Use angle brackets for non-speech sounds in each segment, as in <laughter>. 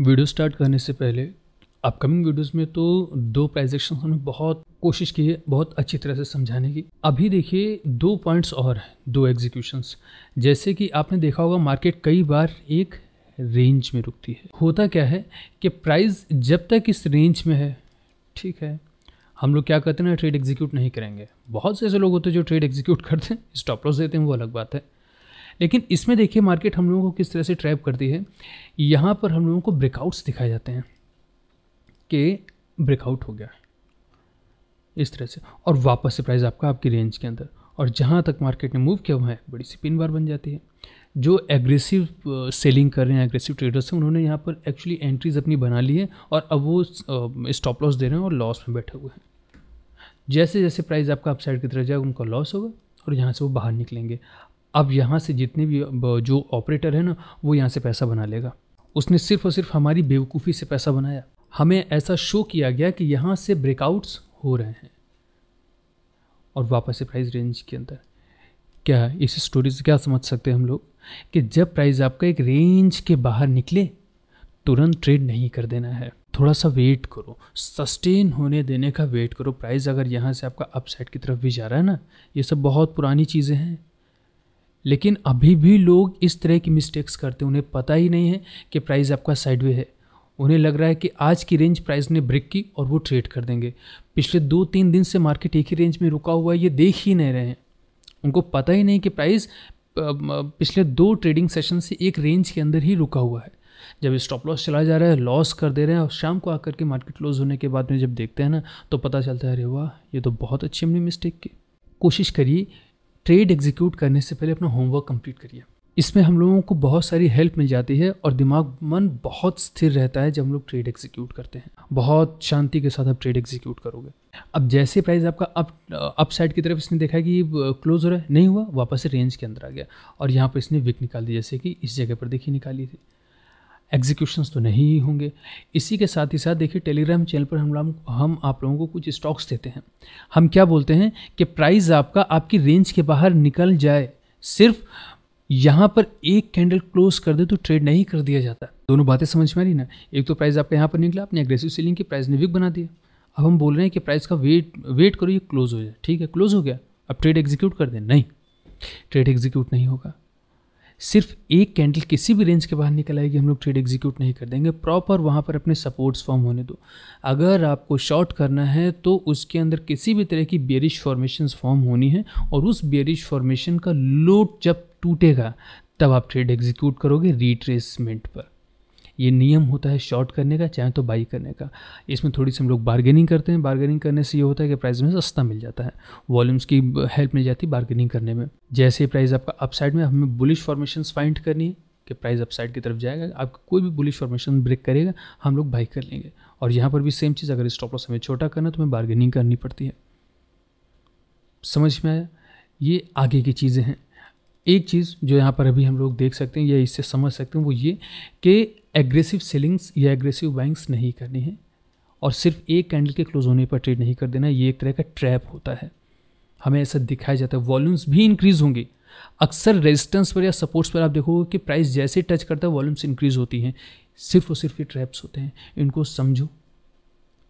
video start करने से पहले अपकमिंग वीडियोस में तो दो प्राइस एक्शन हमने बहुत कोशिश की है बहुत अच्छी तरह से समझाने की अभी देखिए दो पॉइंट्स और हैं दो एग्जीक्यूशंस जैसे कि आपने देखा होगा मार्केट कई बार एक रेंज में रुकती है होता क्या है कि प्राइस जब तक इस रेंज में है ठीक है हम लोग क्या करते हैं ना ट्रेड एग्जीक्यूट नहीं करेंगे बहुत से ऐसे लोग होते हैं जो ट्रेड एग्जीक्यूट करते हैं स्टॉप लॉस देते हैं वो अलग बात है लेकिन इसमें देखिए मार्केट हम लोगों को किस तरह से ट्रैप करती है यहाँ पर हम लोगों को ब्रेकआउट्स दिखाए जाते हैं कि ब्रेकआउट हो गया इस तरह से और वापस से प्राइस आपका आपकी रेंज के अंदर और जहाँ तक मार्केट ने मूव किया हुआ है बड़ी सी पिन बार बन जाती है जो एग्रेसिव सेलिंग कर रहे हैं एग्रेसिव ट्रेडर्स हैं उन्होंने यहाँ पर एक्चुअली एंट्रीज अपनी बना ली है और अब वो स्टॉप लॉस दे रहे हैं और लॉस में बैठे हुए हैं जैसे जैसे प्राइस आपका अपसाइड की तरफ जाएगा उनका लॉस होगा और यहाँ से वो बाहर निकलेंगे अब यहाँ से जितने भी जो ऑपरेटर है ना वो यहाँ से पैसा बना लेगा उसने सिर्फ और सिर्फ हमारी बेवकूफ़ी से पैसा बनाया हमें ऐसा शो किया गया कि यहाँ से ब्रेकआउट्स हो रहे हैं और वापस से प्राइस रेंज के अंदर क्या इस स्टोरी से क्या समझ सकते हैं हम लोग कि जब प्राइस आपका एक रेंज के बाहर निकले तुरंत ट्रेड नहीं कर देना है थोड़ा सा वेट करो सस्टेन होने देने का वेट करो प्राइस अगर यहाँ से आपका अपसाइड की तरफ भी जा रहा है ना ये सब बहुत पुरानी चीज़ें हैं लेकिन अभी भी लोग इस तरह की मिस्टेक्स करते हैं उन्हें पता ही नहीं है कि प्राइस आपका साइडवे है उन्हें लग रहा है कि आज की रेंज प्राइस ने ब्रेक की और वो ट्रेड कर देंगे पिछले दो तीन दिन से मार्केट एक ही रेंज में रुका हुआ है ये देख ही नहीं रहे हैं उनको पता ही नहीं कि प्राइस पिछले दो ट्रेडिंग सेशन से एक रेंज के अंदर ही रुका हुआ है जब स्टॉप लॉस चला जा रहा है लॉस कर दे रहे हैं और शाम को आकर के मार्केट क्लोज होने के बाद में जब देखते हैं ना तो पता चलता है अरे वाह ये तो बहुत अच्छी हमने मिस्टेक की कोशिश करिए ट्रेड एग्जीक्यूट करने से पहले अपना होमवर्क कंप्लीट करिए इसमें हम लोगों को बहुत सारी हेल्प मिल जाती है और दिमाग मन बहुत स्थिर रहता है जब हम लोग ट्रेड एग्जीक्यूट करते हैं बहुत शांति के साथ आप ट्रेड एग्जीक्यूट करोगे अब जैसे प्राइस आपका अप अप साइड की तरफ इसने देखा कि क्लोज हो रहा है नहीं हुआ वापस रेंज के अंदर आ गया और यहाँ पर इसने विक निकाल दी जैसे कि इस जगह पर देखिए निकाली थी एग्जीक्यूशन तो नहीं ही होंगे इसी के साथ ही साथ देखिए टेलीग्राम चैनल पर हम हम आप लोगों को कुछ स्टॉक्स देते हैं हम क्या बोलते हैं कि प्राइस आपका आपकी रेंज के बाहर निकल जाए सिर्फ यहाँ पर एक कैंडल क्लोज कर दे तो ट्रेड नहीं कर दिया जाता दोनों बातें समझ में आ रही ना एक तो प्राइस आपका यहाँ पर निकला आपने एग्रेसिव सेलिंग की प्राइस ने विक बना दिया अब हम बोल रहे हैं कि प्राइस का वेट वेट करो ये क्लोज हो जाए ठीक है क्लोज हो गया अब ट्रेड एग्जीक्यूट कर दें नहीं ट्रेड एग्जीक्यूट नहीं होगा सिर्फ एक कैंडल किसी भी रेंज के बाहर निकल आएगी हम लोग ट्रेड एग्जीक्यूट नहीं कर देंगे प्रॉपर वहाँ पर अपने सपोर्ट्स फॉर्म होने दो अगर आपको शॉर्ट करना है तो उसके अंदर किसी भी तरह की बेरिश फॉर्मेशन फॉर्म होनी है और उस बेरिश फॉर्मेशन का लोड जब टूटेगा तब आप ट्रेड एग्जीक्यूट करोगे रिट्रेसमेंट पर ये नियम होता है शॉर्ट करने का चाहे तो बाई करने का इसमें थोड़ी सी हम लोग बार्गेनिंग करते हैं बार्गेनिंग करने से ये होता है कि प्राइस में सस्ता मिल जाता है वॉल्यूम्स की हेल्प मिल जाती है बार्गेनिंग करने में जैसे प्राइस आपका अपसाइड में हमें बुलिश फॉर्मेशन फाइंड करनी है कि प्राइस अपसाइड की तरफ जाएगा आप कोई भी बुलिश फॉर्मेशन ब्रेक करेगा हम लोग बाई कर लेंगे और यहाँ पर भी सेम चीज़ अगर स्टॉप लॉस हमें छोटा करना तो हमें बार्गेनिंग करनी पड़ती है समझ में आया ये आगे की चीज़ें हैं एक चीज़ जो यहाँ पर अभी हम लोग देख सकते हैं या इससे समझ सकते हैं वो ये कि एग्रेसिव सेलिंग्स या एग्रेसिव बाइंग्स नहीं करनी है और सिर्फ एक कैंडल के क्लोज होने पर ट्रेड नहीं कर देना ये एक तरह का ट्रैप होता है हमें ऐसा दिखाया जाता है वॉल्यूम्स भी इंक्रीज़ होंगे अक्सर रेजिस्टेंस पर या सपोर्ट्स पर आप देखोगे कि प्राइस जैसे टच करता है वॉल्यूम्स इंक्रीज़ होती हैं सिर्फ और सिर्फ ये ट्रैप्स होते हैं इनको समझो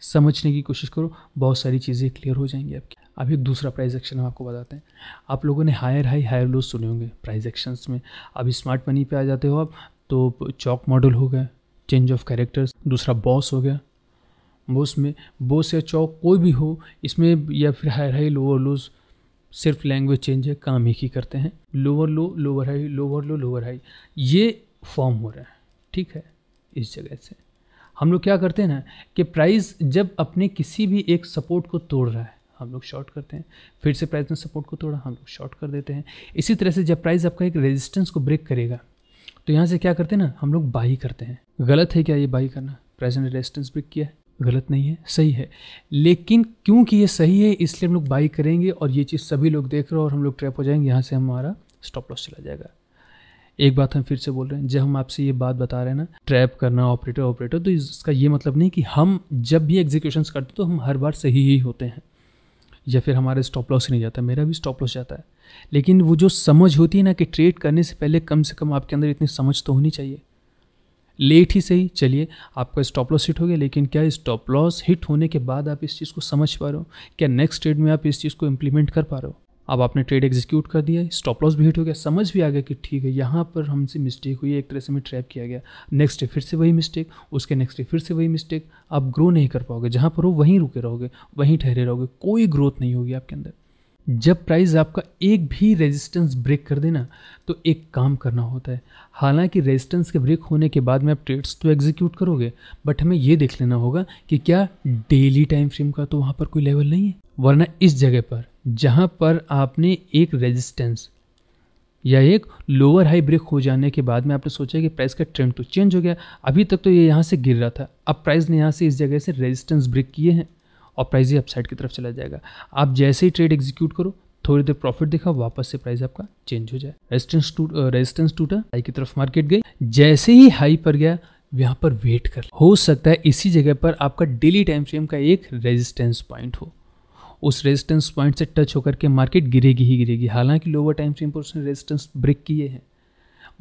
समझने की कोशिश करो बहुत सारी चीज़ें क्लियर हो जाएंगी आपकी अभी एक दूसरा प्राइज एक्शन हम आपको बताते हैं आप लोगों ने हायर हाई हायर लो सुने होंगे प्राइज एक्शंस में अब स्मार्ट मनी पे आ जाते हो आप तो चौक मॉडल हो गया चेंज ऑफ कैरेक्टर्स दूसरा बॉस हो गया बॉस में बॉस या चौक कोई भी हो इसमें या फिर हायर हाई लोअर लोज सिर्फ लैंग्वेज चेंज है काम एक ही करते हैं lower low lower high lower low lower high ये फॉर्म हो रहा है ठीक है इस जगह से हम लोग क्या करते हैं ना कि प्राइस जब अपने किसी भी एक सपोर्ट को तोड़ रहा है हम लोग शॉर्ट करते हैं फिर से प्राइस ने सपोर्ट को तोड़ा हम लोग शॉर्ट कर देते हैं इसी तरह से जब प्राइस आपका एक रेजिस्टेंस को ब्रेक करेगा तो यहाँ से क्या करते हैं ना हम लोग बाई करते हैं गलत है क्या ये बाई करना प्राइस ने रेजिस्टेंस ब्रेक किया है गलत नहीं है सही है लेकिन क्योंकि ये सही है इसलिए हम लोग बाई करेंगे और ये चीज़ सभी लोग देख रहे हो और हम लोग ट्रैप हो जाएंगे यहाँ से हमारा स्टॉप लॉस चला जाएगा एक बात हम फिर से बोल रहे हैं जब हम आपसे ये बात बता रहे हैं ना ट्रैप करना ऑपरेटर ऑपरेटर तो इसका ये मतलब नहीं कि हम जब भी एग्जीक्यूशन करते तो हम हर बार सही ही होते हैं या फिर हमारा स्टॉप लॉस नहीं जाता मेरा भी स्टॉप लॉस जाता है लेकिन वो जो समझ होती है ना कि ट्रेड करने से पहले कम से कम आपके अंदर इतनी समझ तो होनी चाहिए लेट ही सही चलिए आपका स्टॉप लॉस हिट हो गया लेकिन क्या स्टॉप लॉस हिट होने के बाद आप इस चीज़ को समझ पा रहे हो क्या नेक्स्ट ट्रेड में आप इस चीज़ को इम्प्लीमेंट कर पा रहे हो अब आपने ट्रेड एग्जीक्यूट कर दिया स्टॉप लॉस भी हिट हो गया समझ भी आ गया कि ठीक है यहाँ पर हमसे मिस्टेक हुई एक तरह से हमें ट्रैप किया गया नेक्स्ट डे फिर से वही मिस्टेक उसके नेक्स्ट डे फिर से वही मिस्टेक आप ग्रो नहीं कर पाओगे जहाँ पर हो वहीं रुके रहोगे वहीं ठहरे रहोगे कोई ग्रोथ नहीं होगी आपके अंदर जब प्राइस आपका एक भी रेजिस्टेंस ब्रेक कर देना तो एक काम करना होता है हालांकि रेजिस्टेंस के ब्रेक होने के बाद में आप ट्रेड्स तो एग्जीक्यूट करोगे बट हमें ये देख लेना होगा कि क्या डेली टाइम फ्रेम का तो वहाँ पर कोई लेवल नहीं है वरना इस जगह पर जहाँ पर आपने एक रेजिस्टेंस या एक लोअर हाई ब्रेक हो जाने के बाद में आपने सोचा कि प्राइस का ट्रेंड तो चेंज हो गया अभी तक तो ये यह यहाँ से गिर रहा था अब प्राइस ने यहाँ से इस जगह से रेजिस्टेंस ब्रेक किए हैं और प्राइस ही अपसाइड की तरफ चला जाएगा आप जैसे ही ट्रेड एग्जीक्यूट करो थोड़ी देर प्रॉफिट देखा वापस से प्राइस आपका चेंज हो जाए रेजिस्टेंस टूट रेजिस्टेंस टूटा हाई की तरफ मार्केट गई जैसे ही हाई पर गया यहाँ पर वेट कर हो सकता है इसी जगह पर आपका डेली टाइम फ्रेम का एक रेजिस्टेंस पॉइंट हो उस रेजिस्टेंस पॉइंट से टच होकर के मार्केट गिरेगी ही गिरेगी हालांकि लोअर टाइम फ्रेम पर उसने रेजिस्टेंस ब्रेक किए हैं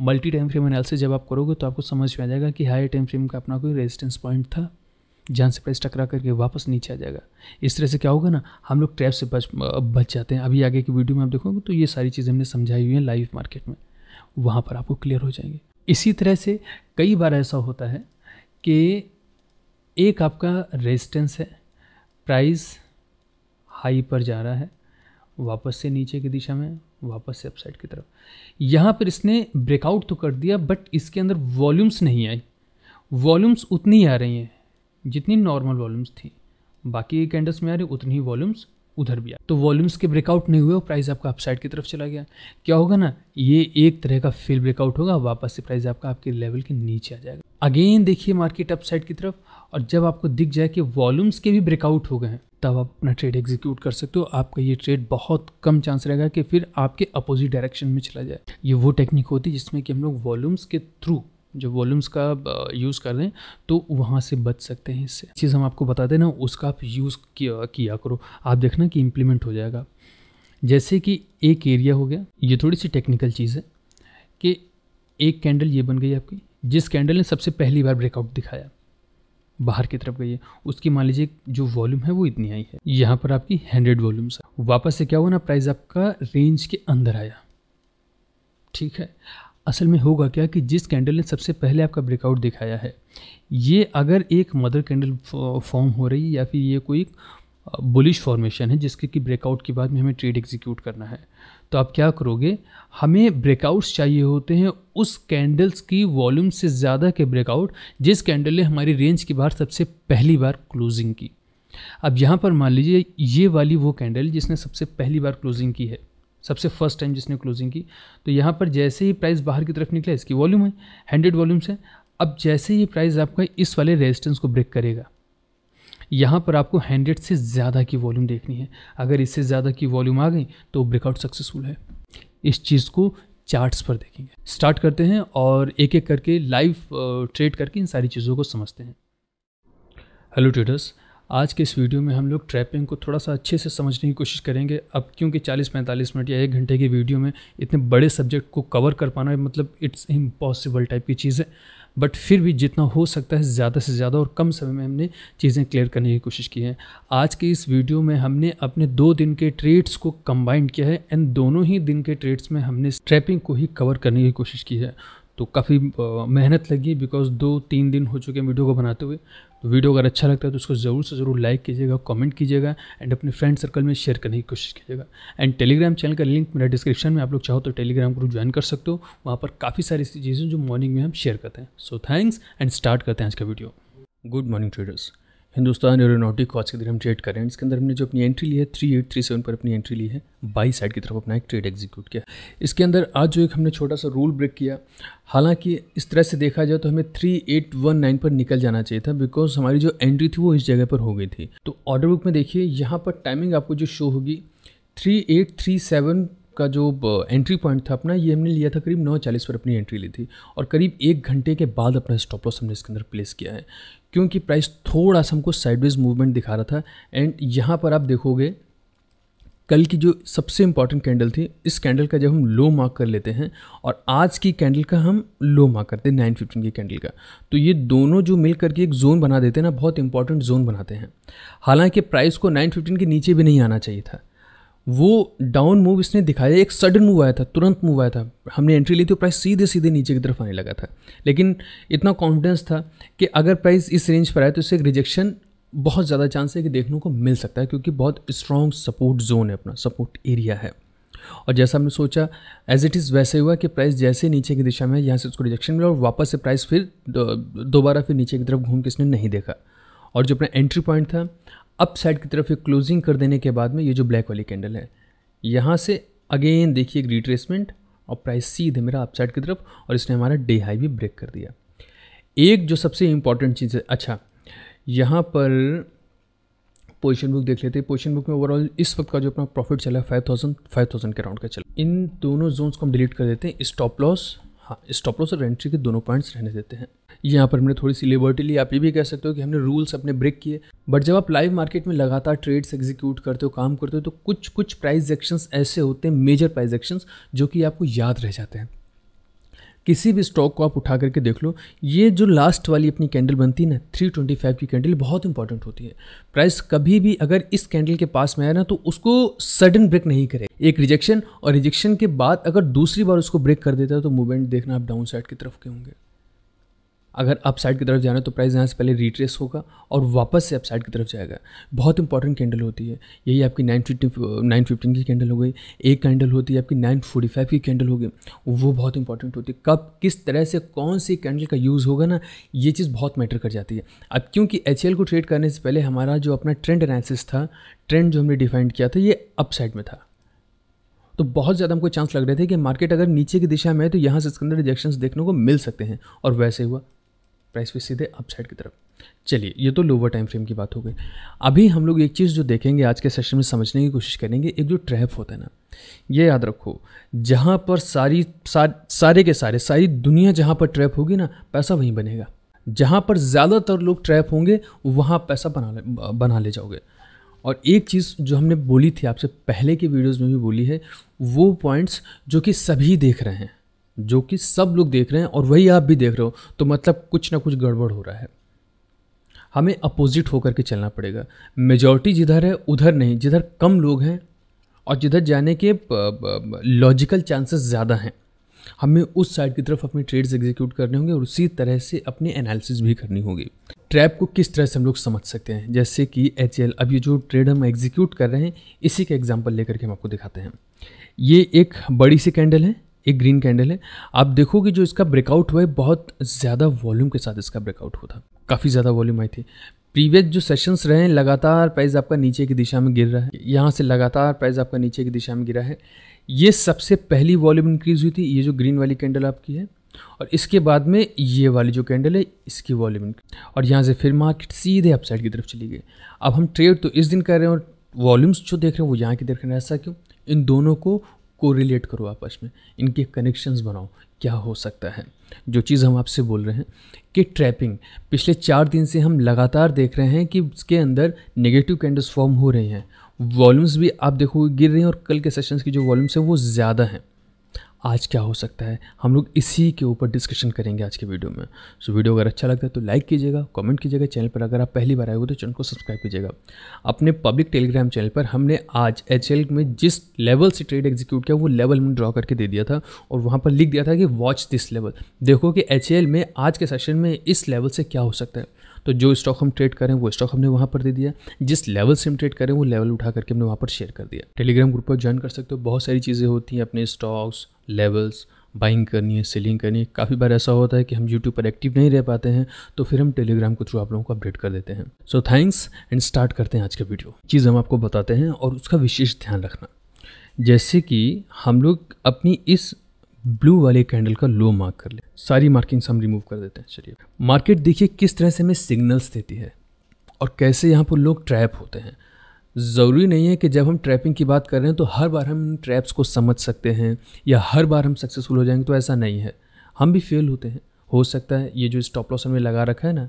मल्टी टाइम फ्रेम एनालिसिस जब आप करोगे तो आपको समझ में आ जाएगा कि हाई टाइम फ्रेम का अपना कोई रेजिस्टेंस पॉइंट था जान से प्राइस टकरा करके वापस नीचे आ जाएगा इस तरह से क्या होगा ना हम लोग ट्रैप से बच बच जाते हैं अभी आगे की वीडियो में आप देखोगे तो ये सारी चीज़ें हमने समझाई हुई हैं लाइव मार्केट में वहाँ पर आपको क्लियर हो जाएंगे इसी तरह से कई बार ऐसा होता है कि एक आपका रेजिस्टेंस है प्राइस हाई पर जा रहा है वापस से नीचे की दिशा में वापस से अपसाइड की तरफ यहाँ पर इसने ब्रेकआउट तो कर दिया बट इसके अंदर वॉल्यूम्स नहीं आई वॉल्यूम्स उतनी आ रही हैं जितनी नॉर्मल वॉल्यूम्स थी बाकी कैंडल्स में आ रही उतनी ही वॉल्यूम्स उधर भी आ तो वॉल्यूम्स के ब्रेकआउट नहीं हुए और प्राइस आपका अपसाइड की तरफ चला गया क्या होगा ना ये एक तरह का फेल ब्रेकआउट होगा वापस से प्राइस आपका आपके लेवल के नीचे आ जाएगा अगेन देखिए मार्केट अपसाइड की तरफ और जब आपको दिख जाए कि वॉल्यूम्स के भी ब्रेकआउट हो गए हैं तब आप अपना ट्रेड एग्जीक्यूट कर सकते हो आपका ये ट्रेड बहुत कम चांस रहेगा कि फिर आपके अपोजिट डायरेक्शन में चला जाए ये वो टेक्निक होती है जिसमें कि हम लोग वॉल्यूम्स के थ्रू जो वॉल्यूम्स का यूज़ कर रहे हैं तो वहाँ से बच सकते हैं इससे चीज़ हम आपको बता देना उसका आप यूज़ किया किया करो आप देखना कि इम्प्लीमेंट हो जाएगा जैसे कि एक एरिया हो गया ये थोड़ी सी टेक्निकल चीज़ है कि एक कैंडल ये बन गई आपकी जिस कैंडल ने सबसे पहली बार ब्रेकआउट दिखाया बाहर की तरफ गई है उसकी मान लीजिए जो वॉल्यूम है वो इतनी आई है यहाँ पर आपकी हंड्रेड वॉल्यूम्स है वापस से क्या हुआ ना प्राइस आपका रेंज के अंदर आया ठीक है असल में होगा क्या कि जिस कैंडल ने सबसे पहले आपका ब्रेकआउट दिखाया है ये अगर एक मदर कैंडल फॉर्म हो रही है या फिर ये कोई बुलिश फॉर्मेशन है जिसके कि ब्रेकआउट के बाद में हमें ट्रेड एग्जीक्यूट करना है तो आप क्या करोगे हमें ब्रेकआउट्स चाहिए होते हैं उस कैंडल्स की वॉल्यूम से ज़्यादा के ब्रेकआउट जिस कैंडल ने हमारी रेंज के बाहर सबसे पहली बार क्लोजिंग की अब यहाँ पर मान लीजिए ये वाली वो कैंडल जिसने सबसे पहली बार क्लोजिंग की है सबसे फर्स्ट टाइम जिसने क्लोजिंग की तो यहाँ पर जैसे ही प्राइस बाहर की तरफ निकला इसकी वॉल्यूम है हंड्रेड वॉल्यूम्स है अब जैसे ही प्राइस आपका इस वाले रेजिस्टेंस को ब्रेक करेगा यहाँ पर आपको हंड्रेड से ज़्यादा की वॉल्यूम देखनी है अगर इससे ज़्यादा की वॉल्यूम आ गई तो ब्रेकआउट सक्सेसफुल है इस चीज़ को चार्ट्स पर देखेंगे स्टार्ट करते हैं और एक एक करके लाइव ट्रेड करके इन सारी चीज़ों को समझते हैं हेलो ट्रेडर्स आज के इस वीडियो में हम लोग ट्रैपिंग को थोड़ा सा अच्छे से समझने की कोशिश करेंगे अब क्योंकि 40-45 मिनट या एक घंटे की वीडियो में इतने बड़े सब्जेक्ट को कवर कर पाना है मतलब इट्स इम्पॉसिबल टाइप की चीज़ है बट फिर भी जितना हो सकता है ज़्यादा से ज़्यादा और कम समय में हमने चीज़ें क्लियर करने की कोशिश की है आज के इस वीडियो में हमने अपने दो दिन के ट्रेड्स को कम्बाइंड किया है एंड दोनों ही दिन के ट्रेड्स में हमने ट्रैपिंग को ही कवर करने की कोशिश की है तो काफ़ी मेहनत लगी बिकॉज दो तीन दिन हो चुके हैं वीडियो को बनाते हुए तो वीडियो अगर अच्छा लगता है तो उसको ज़रूर से ज़रूर लाइक कीजिएगा कमेंट कीजिएगा एंड अपने फ्रेंड सर्कल में शेयर करने की कोशिश कीजिएगा एंड टेलीग्राम चैनल का लिंक मेरा डिस्क्रिप्शन में आप लोग चाहो तो टेलीग्राम ग्रुप ज्वाइन कर सकते हो वहाँ पर काफ़ी सारी ऐसी चीज़ें जो मॉर्निंग में हम शेयर करते हैं सो थैंक्स एंड स्टार्ट करते हैं आज का video good morning traders Hindustan aeronautic आज के दिन हम ट्रेड करें इसके अंदर हमने जो अपनी एंट्री ली है थ्री एट थ्री सेवन पर अपनी एंट्री ली है बाई साइड की तरफ अपना एक ट्रेड एग्जीक्यूट किया इसके अंदर आज जो एक हमने छोटा सा रूल ब्रेक किया हालांकि इस तरह से देखा जाए तो हमें 3819 पर निकल जाना चाहिए था बिकॉज हमारी जो एंट्री थी वो इस जगह पर हो गई थी तो ऑर्डर बुक में देखिए यहाँ पर टाइमिंग आपको जो शो होगी 3837 का जो एंट्री uh, पॉइंट था अपना ये हमने लिया था करीब नौ चालीस पर अपनी एंट्री ली थी और करीब एक घंटे के बाद अपना स्टॉप लॉस हमने इसके अंदर प्लेस किया है क्योंकि प्राइस थोड़ा सा हमको साइडवेज मूवमेंट दिखा रहा था एंड यहाँ पर आप देखोगे कल की जो सबसे इम्पॉर्टेंट कैंडल थी इस कैंडल का जब हम लो मार्क कर लेते हैं और आज की कैंडल का हम लो मार्क करते हैं नाइन फिफ्टीन की कैंडल का तो ये दोनों जो मिल करके एक जोन बना देते हैं ना बहुत इंपॉर्टेंट जोन बनाते हैं हालांकि प्राइस को नाइन फिफ्टीन के नीचे भी नहीं आना चाहिए था वो डाउन मूव इसने दिखाया एक सडन मूव आया था तुरंत मूव आया था हमने एंट्री ली थी तो प्राइस सीधे सीधे नीचे की तरफ आने लगा था लेकिन इतना कॉन्फिडेंस था कि अगर प्राइस इस रेंज पर आए तो इससे एक रिजेक्शन बहुत ज़्यादा चांस है कि देखने को मिल सकता है क्योंकि बहुत स्ट्रॉन्ग सपोर्ट जोन है अपना सपोर्ट एरिया है और जैसा हमने सोचा एज इट इज़ वैसे हुआ कि प्राइस जैसे नीचे की दिशा में यहाँ से उसको रिजेक्शन मिला और वापस से प्राइस फिर दोबारा फिर नीचे की तरफ घूम के इसने नहीं देखा और जो अपना एंट्री पॉइंट था अप साइड की तरफ ये क्लोजिंग कर देने के बाद में ये जो ब्लैक वाली कैंडल है यहाँ से अगेन देखिए एक रिट्रेसमेंट और प्राइस सीधे मेरा अप साइड की तरफ और इसने हमारा डे हाई भी ब्रेक कर दिया एक जो सबसे इंपॉर्टेंट चीज़ है अच्छा यहाँ पर पोजिशन बुक देख लेते हैं पोजिशन बुक में ओवरऑल इस वक्त का जो अपना प्रॉफिट चला है फाइव थाउजेंड फाइव थाउजेंड के राउंड का चला इन दोनों जोन्स को हम डिलीट कर देते हैं स्टॉप लॉस हाँ स्टॉप लॉस और एंट्री के दोनों पॉइंट्स रहने देते हैं यहाँ पर हमने थोड़ी सी लिबर्टी ली आप ये भी कह सकते हो कि हमने रूल्स अपने ब्रेक किए बट जब आप लाइव मार्केट में लगातार ट्रेड्स एग्जीक्यूट करते हो काम करते हो तो कुछ कुछ प्राइस एक्शंस ऐसे होते हैं मेजर प्राइस एक्शंस जो कि आपको याद रह जाते हैं किसी भी स्टॉक को आप उठा करके देख लो ये जो लास्ट वाली अपनी कैंडल बनती है ना थ्री ट्वेंटी फाइव की कैंडल बहुत इंपॉर्टेंट होती है प्राइस कभी भी अगर इस कैंडल के पास में आया ना तो उसको सडन ब्रेक नहीं करे एक रिजेक्शन और रिजेक्शन के बाद अगर दूसरी बार उसको ब्रेक कर देता है तो मूवमेंट देखना आप डाउन साइड की तरफ के होंगे अगर अपसाइड की तरफ जाना तो प्राइस यहाँ से पहले रिट्रेस होगा और वापस से अपसाइड की तरफ जाएगा बहुत इंपॉर्टेंट कैंडल होती है यही आपकी नाइन फिफ्टी नाइन फिफ्टीन की कैंडल हो गई एक कैंडल होती है आपकी नाइन फोर्टी फाइव की कैंडल हो गई वो बहुत इंपॉर्टेंट होती है कब किस तरह से कौन सी कैंडल का यूज़ होगा ना ये चीज़ बहुत मैटर कर जाती है अब क्योंकि एच को ट्रेड करने से पहले हमारा जो अपना ट्रेंड एनालिसिस था ट्रेंड जो हमने डिफाइंड किया था ये अपसाइड में था तो बहुत ज़्यादा हमको चांस लग रहे थे कि मार्केट अगर नीचे की दिशा में है तो यहाँ से इसके अंदर रिजेक्शंस देखने को मिल सकते हैं और वैसे हुआ प्राइस भी सीधे अपसाइड की तरफ चलिए ये तो लोअर टाइम फ्रेम की बात हो गई अभी हम लोग एक चीज़ जो देखेंगे आज के सेशन में समझने की कोशिश करेंगे एक जो ट्रैप होता है ना ये याद रखो जहाँ पर सारी सा, सारे के सारे सारी दुनिया जहाँ पर ट्रैप होगी ना पैसा वहीं बनेगा जहाँ पर ज़्यादातर लोग ट्रैप होंगे वहाँ पैसा बना ले बना ले जाओगे और एक चीज़ जो हमने बोली थी आपसे पहले के वीडियोज़ में भी बोली है वो पॉइंट्स जो कि सभी देख रहे हैं जो कि सब लोग देख रहे हैं और वही आप भी देख रहे हो तो मतलब कुछ ना कुछ गड़बड़ हो रहा है हमें अपोजिट होकर के चलना पड़ेगा मेजॉरिटी जिधर है उधर नहीं जिधर कम लोग हैं और जिधर जाने के लॉजिकल चांसेस ज़्यादा हैं हमें उस साइड की तरफ अपने ट्रेड्स एग्जीक्यूट करने होंगे और उसी तरह से अपनी एनालिसिस भी करनी होगी ट्रैप को किस तरह से हम लोग समझ सकते हैं जैसे कि एच अब ये जो ट्रेड हम एग्जीक्यूट कर रहे हैं इसी का एग्जाम्पल लेकर के हम आपको दिखाते हैं ये एक बड़ी सी कैंडल है एक ग्रीन कैंडल है आप देखोगे जो इसका ब्रेकआउट हुआ है बहुत ज़्यादा वॉल्यूम के साथ इसका ब्रेकआउट हुआ था काफ़ी ज़्यादा वॉल्यूम आई थी प्रीवियस जो सेशंस रहे हैं लगातार प्राइस आपका नीचे की दिशा में गिर रहा है यहाँ से लगातार प्राइस आपका नीचे की दिशा में गिरा है ये सबसे पहली वॉल्यूम इंक्रीज़ हुई थी ये जो ग्रीन वाली कैंडल आपकी है और इसके बाद में ये वाली जो कैंडल है इसकी वॉल्यूम और यहाँ से फिर मार्केट सीधे अपसाइड की तरफ चली गई अब हम ट्रेड तो इस दिन कर रहे हैं और वॉल्यूम्स जो देख रहे हैं वो यहाँ की देख रहे हैं ऐसा क्यों इन दोनों को को रिलेट करो आपस में इनके कनेक्शंस बनाओ क्या हो सकता है जो चीज़ हम आपसे बोल रहे हैं कि ट्रैपिंग पिछले चार दिन से हम लगातार देख रहे हैं कि इसके अंदर नेगेटिव कैंडल्स फॉर्म हो रहे हैं वॉल्यूम्स भी आप देखो गिर रहे हैं और कल के सेशंस की जो वॉल्यूम्स हैं वो ज़्यादा हैं आज क्या हो सकता है हम लोग इसी के ऊपर डिस्कशन करेंगे आज के वीडियो में सो वीडियो अगर अच्छा लगता है तो लाइक कीजिएगा कमेंट कीजिएगा चैनल पर अगर आप पहली बार आए हो तो चैनल को सब्सक्राइब कीजिएगा अपने पब्लिक टेलीग्राम चैनल पर हमने आज एच में जिस लेवल से ट्रेड एग्जीक्यूट किया वो लेवल हमने ड्रॉ करके दे दिया था और वहाँ पर लिख दिया था कि वॉच दिस लेवल देखो कि एच में आज के सेशन में इस लेवल से क्या हो सकता है तो जो स्टॉक हम ट्रेड करें वो स्टॉक हमने वहाँ पर दे दिया जिस लेवल से हम ट्रेड करें वो लेवल उठा करके हमने वहाँ पर शेयर कर दिया टेलीग्राम ग्रुप पर ज्वाइन कर सकते हो बहुत सारी चीज़ें होती हैं अपने स्टॉक्स लेवल्स बाइंग करनी है सेलिंग करनी है काफ़ी बार ऐसा होता है कि हम यूट्यूब पर एक्टिव नहीं रह पाते हैं तो फिर हम टेलीग्राम के थ्रू आप लोगों को अपडेट कर देते हैं सो थैंक्स एंड स्टार्ट करते हैं आज का वीडियो चीज़ हम आपको बताते हैं और उसका विशेष ध्यान रखना जैसे कि हम लोग अपनी इस ब्लू वाले कैंडल का लो मार्क कर ले सारी मार्किंग्स हम रिमूव कर देते हैं चलिए मार्केट देखिए किस तरह से हमें सिग्नल्स देती है और कैसे यहाँ पर लोग ट्रैप होते हैं ज़रूरी नहीं है कि जब हम ट्रैपिंग की बात कर रहे हैं तो हर बार हम ट्रैप्स को समझ सकते हैं या हर बार हम सक्सेसफुल हो जाएंगे तो ऐसा नहीं है हम भी फेल होते हैं हो सकता है ये जो स्टॉप लॉस हमने लगा रखा है ना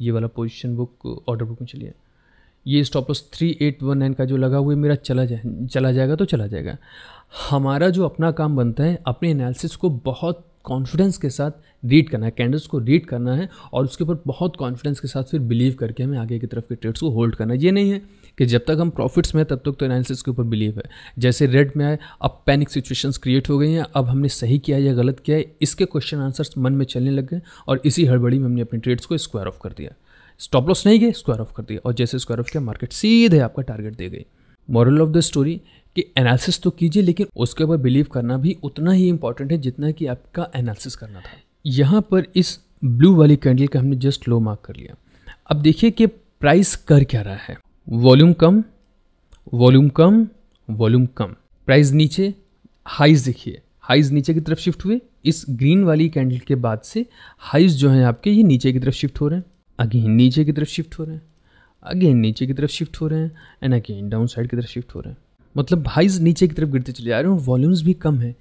ये वाला पोजीशन बुक ऑर्डर बुक में चलिए ये stop loss three eight one nine का जो लगा हुआ है मेरा चला जाए चला जाएगा तो चला जाएगा हमारा जो अपना काम बनता है अपने एनालिसिस को बहुत कॉन्फिडेंस के साथ रीड करना है कैंडल्स को रीड करना है और उसके ऊपर बहुत कॉन्फिडेंस के साथ फिर बिलीव करके हमें आगे की तरफ के ट्रेड्स को होल्ड करना है ये नहीं है कि जब तक हम प्रॉफिट्स में तब तक तो एनालिसिस के ऊपर बिलीव है जैसे रेड में आए अब पैनिक सिचुएशंस क्रिएट हो गई हैं अब हमने सही किया या गलत किया है इसके क्वेश्चन आंसर्स मन में चलने लग गए और इसी हड़बड़ी में हमने अपने ट्रेड्स को स्क्वायर ऑफ कर दिया स्टॉप लॉस नहीं गए स्क्वायर ऑफ कर दिया और जैसे स्क्वायर ऑफ किया मार्केट सीधे आपका टारगेट दे गई मॉरल ऑफ द स्टोरी कि एनालिसिस तो कीजिए लेकिन उसके ऊपर बिलीव करना भी उतना ही इंपॉर्टेंट है जितना कि आपका एनालिसिस करना था यहाँ पर इस ब्लू वाली कैंडल का हमने जस्ट लो मार्क कर लिया अब देखिए कि प्राइस कर क्या रहा है वॉल्यूम कम वॉल्यूम कम वॉल्यूम कम प्राइस नीचे हाइज देखिए हाइज नीचे की तरफ शिफ्ट हुए इस ग्रीन वाली कैंडल के बाद से हाइज जो है आपके ये नीचे की तरफ शिफ्ट हो रहे हैं अगेन नीचे की तरफ शिफ्ट हो रहे हैं अगेन नीचे की तरफ शिफ्ट हो रहे हैं एंड अगेन डाउन साइड की तरफ शिफ्ट हो रहे हैं मतलब हाइज नीचे की तरफ गिरते चले जा रहे हैं और वॉल्यूम्स भी कम है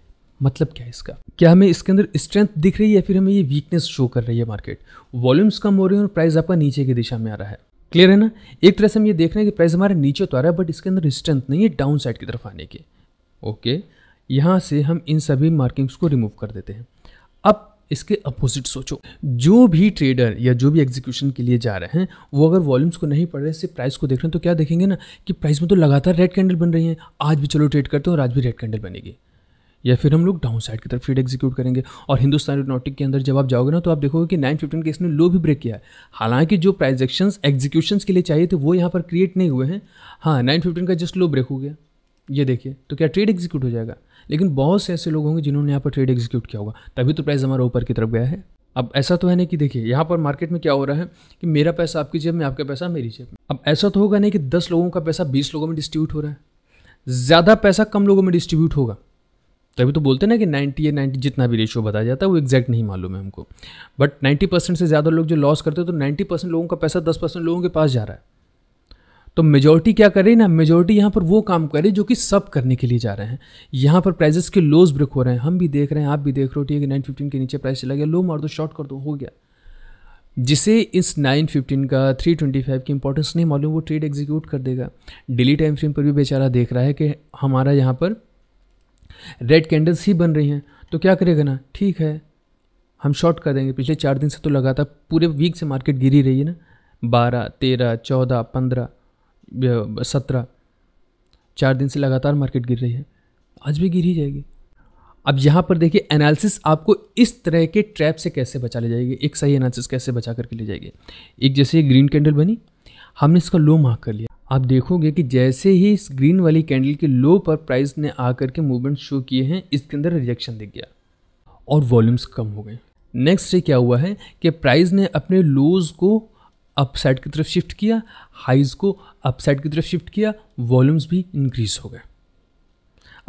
मतलब क्या है इसका क्या हमें इसके अंदर स्ट्रेंथ दिख रही है या फिर हमें ये वीकनेस शो कर रही है मार्केट वॉल्यूम्स कम हो रहे हैं और प्राइस आपका नीचे की दिशा में आ रहा है क्लियर है ना एक तरह से हम ये देख रहे हैं कि प्राइस हमारे नीचे तो आ रहा है बट इसके अंदर स्ट्रेंथ नहीं है डाउन साइड की तरफ आने के ओके यहाँ से हम इन सभी मार्किंग्स को रिमूव कर देते हैं अब इसके अपोजिट सोचो जो भी ट्रेडर या जो भी एग्जीक्यूशन के लिए जा रहे हैं वो अगर वॉल्यूम्स को नहीं पढ़ रहे सिर्फ प्राइस को देख रहे हैं तो क्या देखेंगे ना कि प्राइस में तो लगातार रेड कैंडल बन रही है आज भी चलो ट्रेड करते हैं और आज भी रेड कैंडल बनेगी या फिर हम लोग डाउन साइड की तरफ ट्रेड एग्जीक्यूट करेंगे और हिंदुस्तान एरोनॉटिक के अंदर जब आप जाओगे ना तो आप देखोगे कि नाइन फिफ्टीन के इसने लो भी ब्रेक किया है हालांकि जो प्राइजेक्शन एग्जीक्यूशन के लिए चाहिए थे वो यहाँ पर क्रिएट नहीं हुए हैं हाँ नाइन फिफ्टीन का जस्ट लो ब्रेक हो गया ये देखिए तो क्या ट्रेड एग्जीक्यूट हो जाएगा लेकिन बहुत से ऐसे लोग होंगे जिन्होंने यहाँ पर ट्रेड एग्जीक्यूट किया होगा तभी तो प्राइस हमारा ऊपर की तरफ गया है अब ऐसा तो है नहीं कि देखिए यहाँ पर मार्केट में क्या हो रहा है कि मेरा पैसा आपकी जेब में आपका पैसा मेरी जेब में अब ऐसा तो होगा नहीं कि दस लोगों का पैसा बीस लोगों में डिस्ट्रीब्यूट हो रहा है ज़्यादा पैसा कम लोगों में डिस्ट्रीब्यूट होगा तभी तो बोलते ना कि नाइन्टी या नाइन्टी जितना भी रेशियो बताया जाता है वो एग्जैक्ट नहीं मालूम है हमको बट नाइन्टी परसेंट से ज़्यादा लोग जो लॉस करते हैं तो नाइन्टी परसेंट लोगों का पैसा दस परसेंट लोगों के पास जा रहा है तो मेजोरिटी क्या है ना मेजोरिटी यहाँ पर वो काम करे जो कि सब करने के लिए जा रहे हैं यहाँ पर प्राइजेस के लोज ब्रेक हो रहे हैं हम भी देख रहे हैं आप भी देख रहे हो ठीक है नाइन फिफ्टीन के नीचे प्राइस चला गया लो मार दो शॉर्ट कर दो हो गया जिसे इस 915 का 325 की इंपॉर्टेंस नहीं मालूम वो ट्रेड एग्जीक्यूट कर देगा डेली टाइम फ्रेम पर भी बेचारा देख रहा है कि हमारा यहाँ पर रेड कैंडल्स ही बन रही हैं तो क्या करेगा ना ठीक है हम शॉर्ट कर देंगे पिछले चार दिन से तो लगातार पूरे वीक से मार्केट गिरी रही है ना बारह तेरह चौदह पंद्रह सत्रह चार दिन से लगातार मार्केट गिर रही है आज भी गिर ही जाएगी अब यहाँ पर देखिए एनालिसिस आपको इस तरह के ट्रैप से कैसे बचा ले जाएगी एक सही एनालिसिस कैसे बचा करके ले जाएगी एक जैसे ग्रीन कैंडल बनी हमने इसका लो मार्क कर लिया आप देखोगे कि जैसे ही इस ग्रीन वाली कैंडल के लो पर प्राइस ने आकर के मूवमेंट शो किए हैं इसके अंदर रिजेक्शन दिख गया और वॉल्यूम्स कम हो गए नेक्स्ट डे क्या हुआ है कि प्राइस ने अपने लोज को अपसाइड की तरफ शिफ्ट किया हाइज को अपसाइड की तरफ शिफ्ट किया वॉल्यूम्स भी इंक्रीज हो गए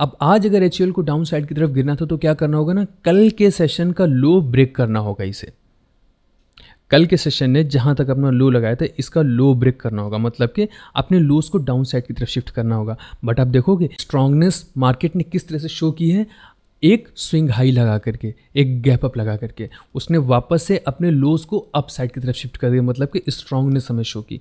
अब आज अगर एच e को डाउन साइड की तरफ गिरना था तो क्या करना होगा ना कल के सेशन का लो ब्रेक करना होगा इसे कल के सेशन ने जहाँ तक अपना लो लगाया था इसका लो ब्रेक करना होगा मतलब कि अपने लोस को डाउन साइड की तरफ शिफ्ट करना होगा बट आप देखोगे स्ट्रांगनेस मार्केट ने किस तरह से शो की है एक स्विंग हाई लगा करके एक गैप अप लगा करके उसने वापस से अपने लोस को अप साइड की तरफ शिफ्ट कर दिया मतलब कि स्ट्रांगनेस हमें शो की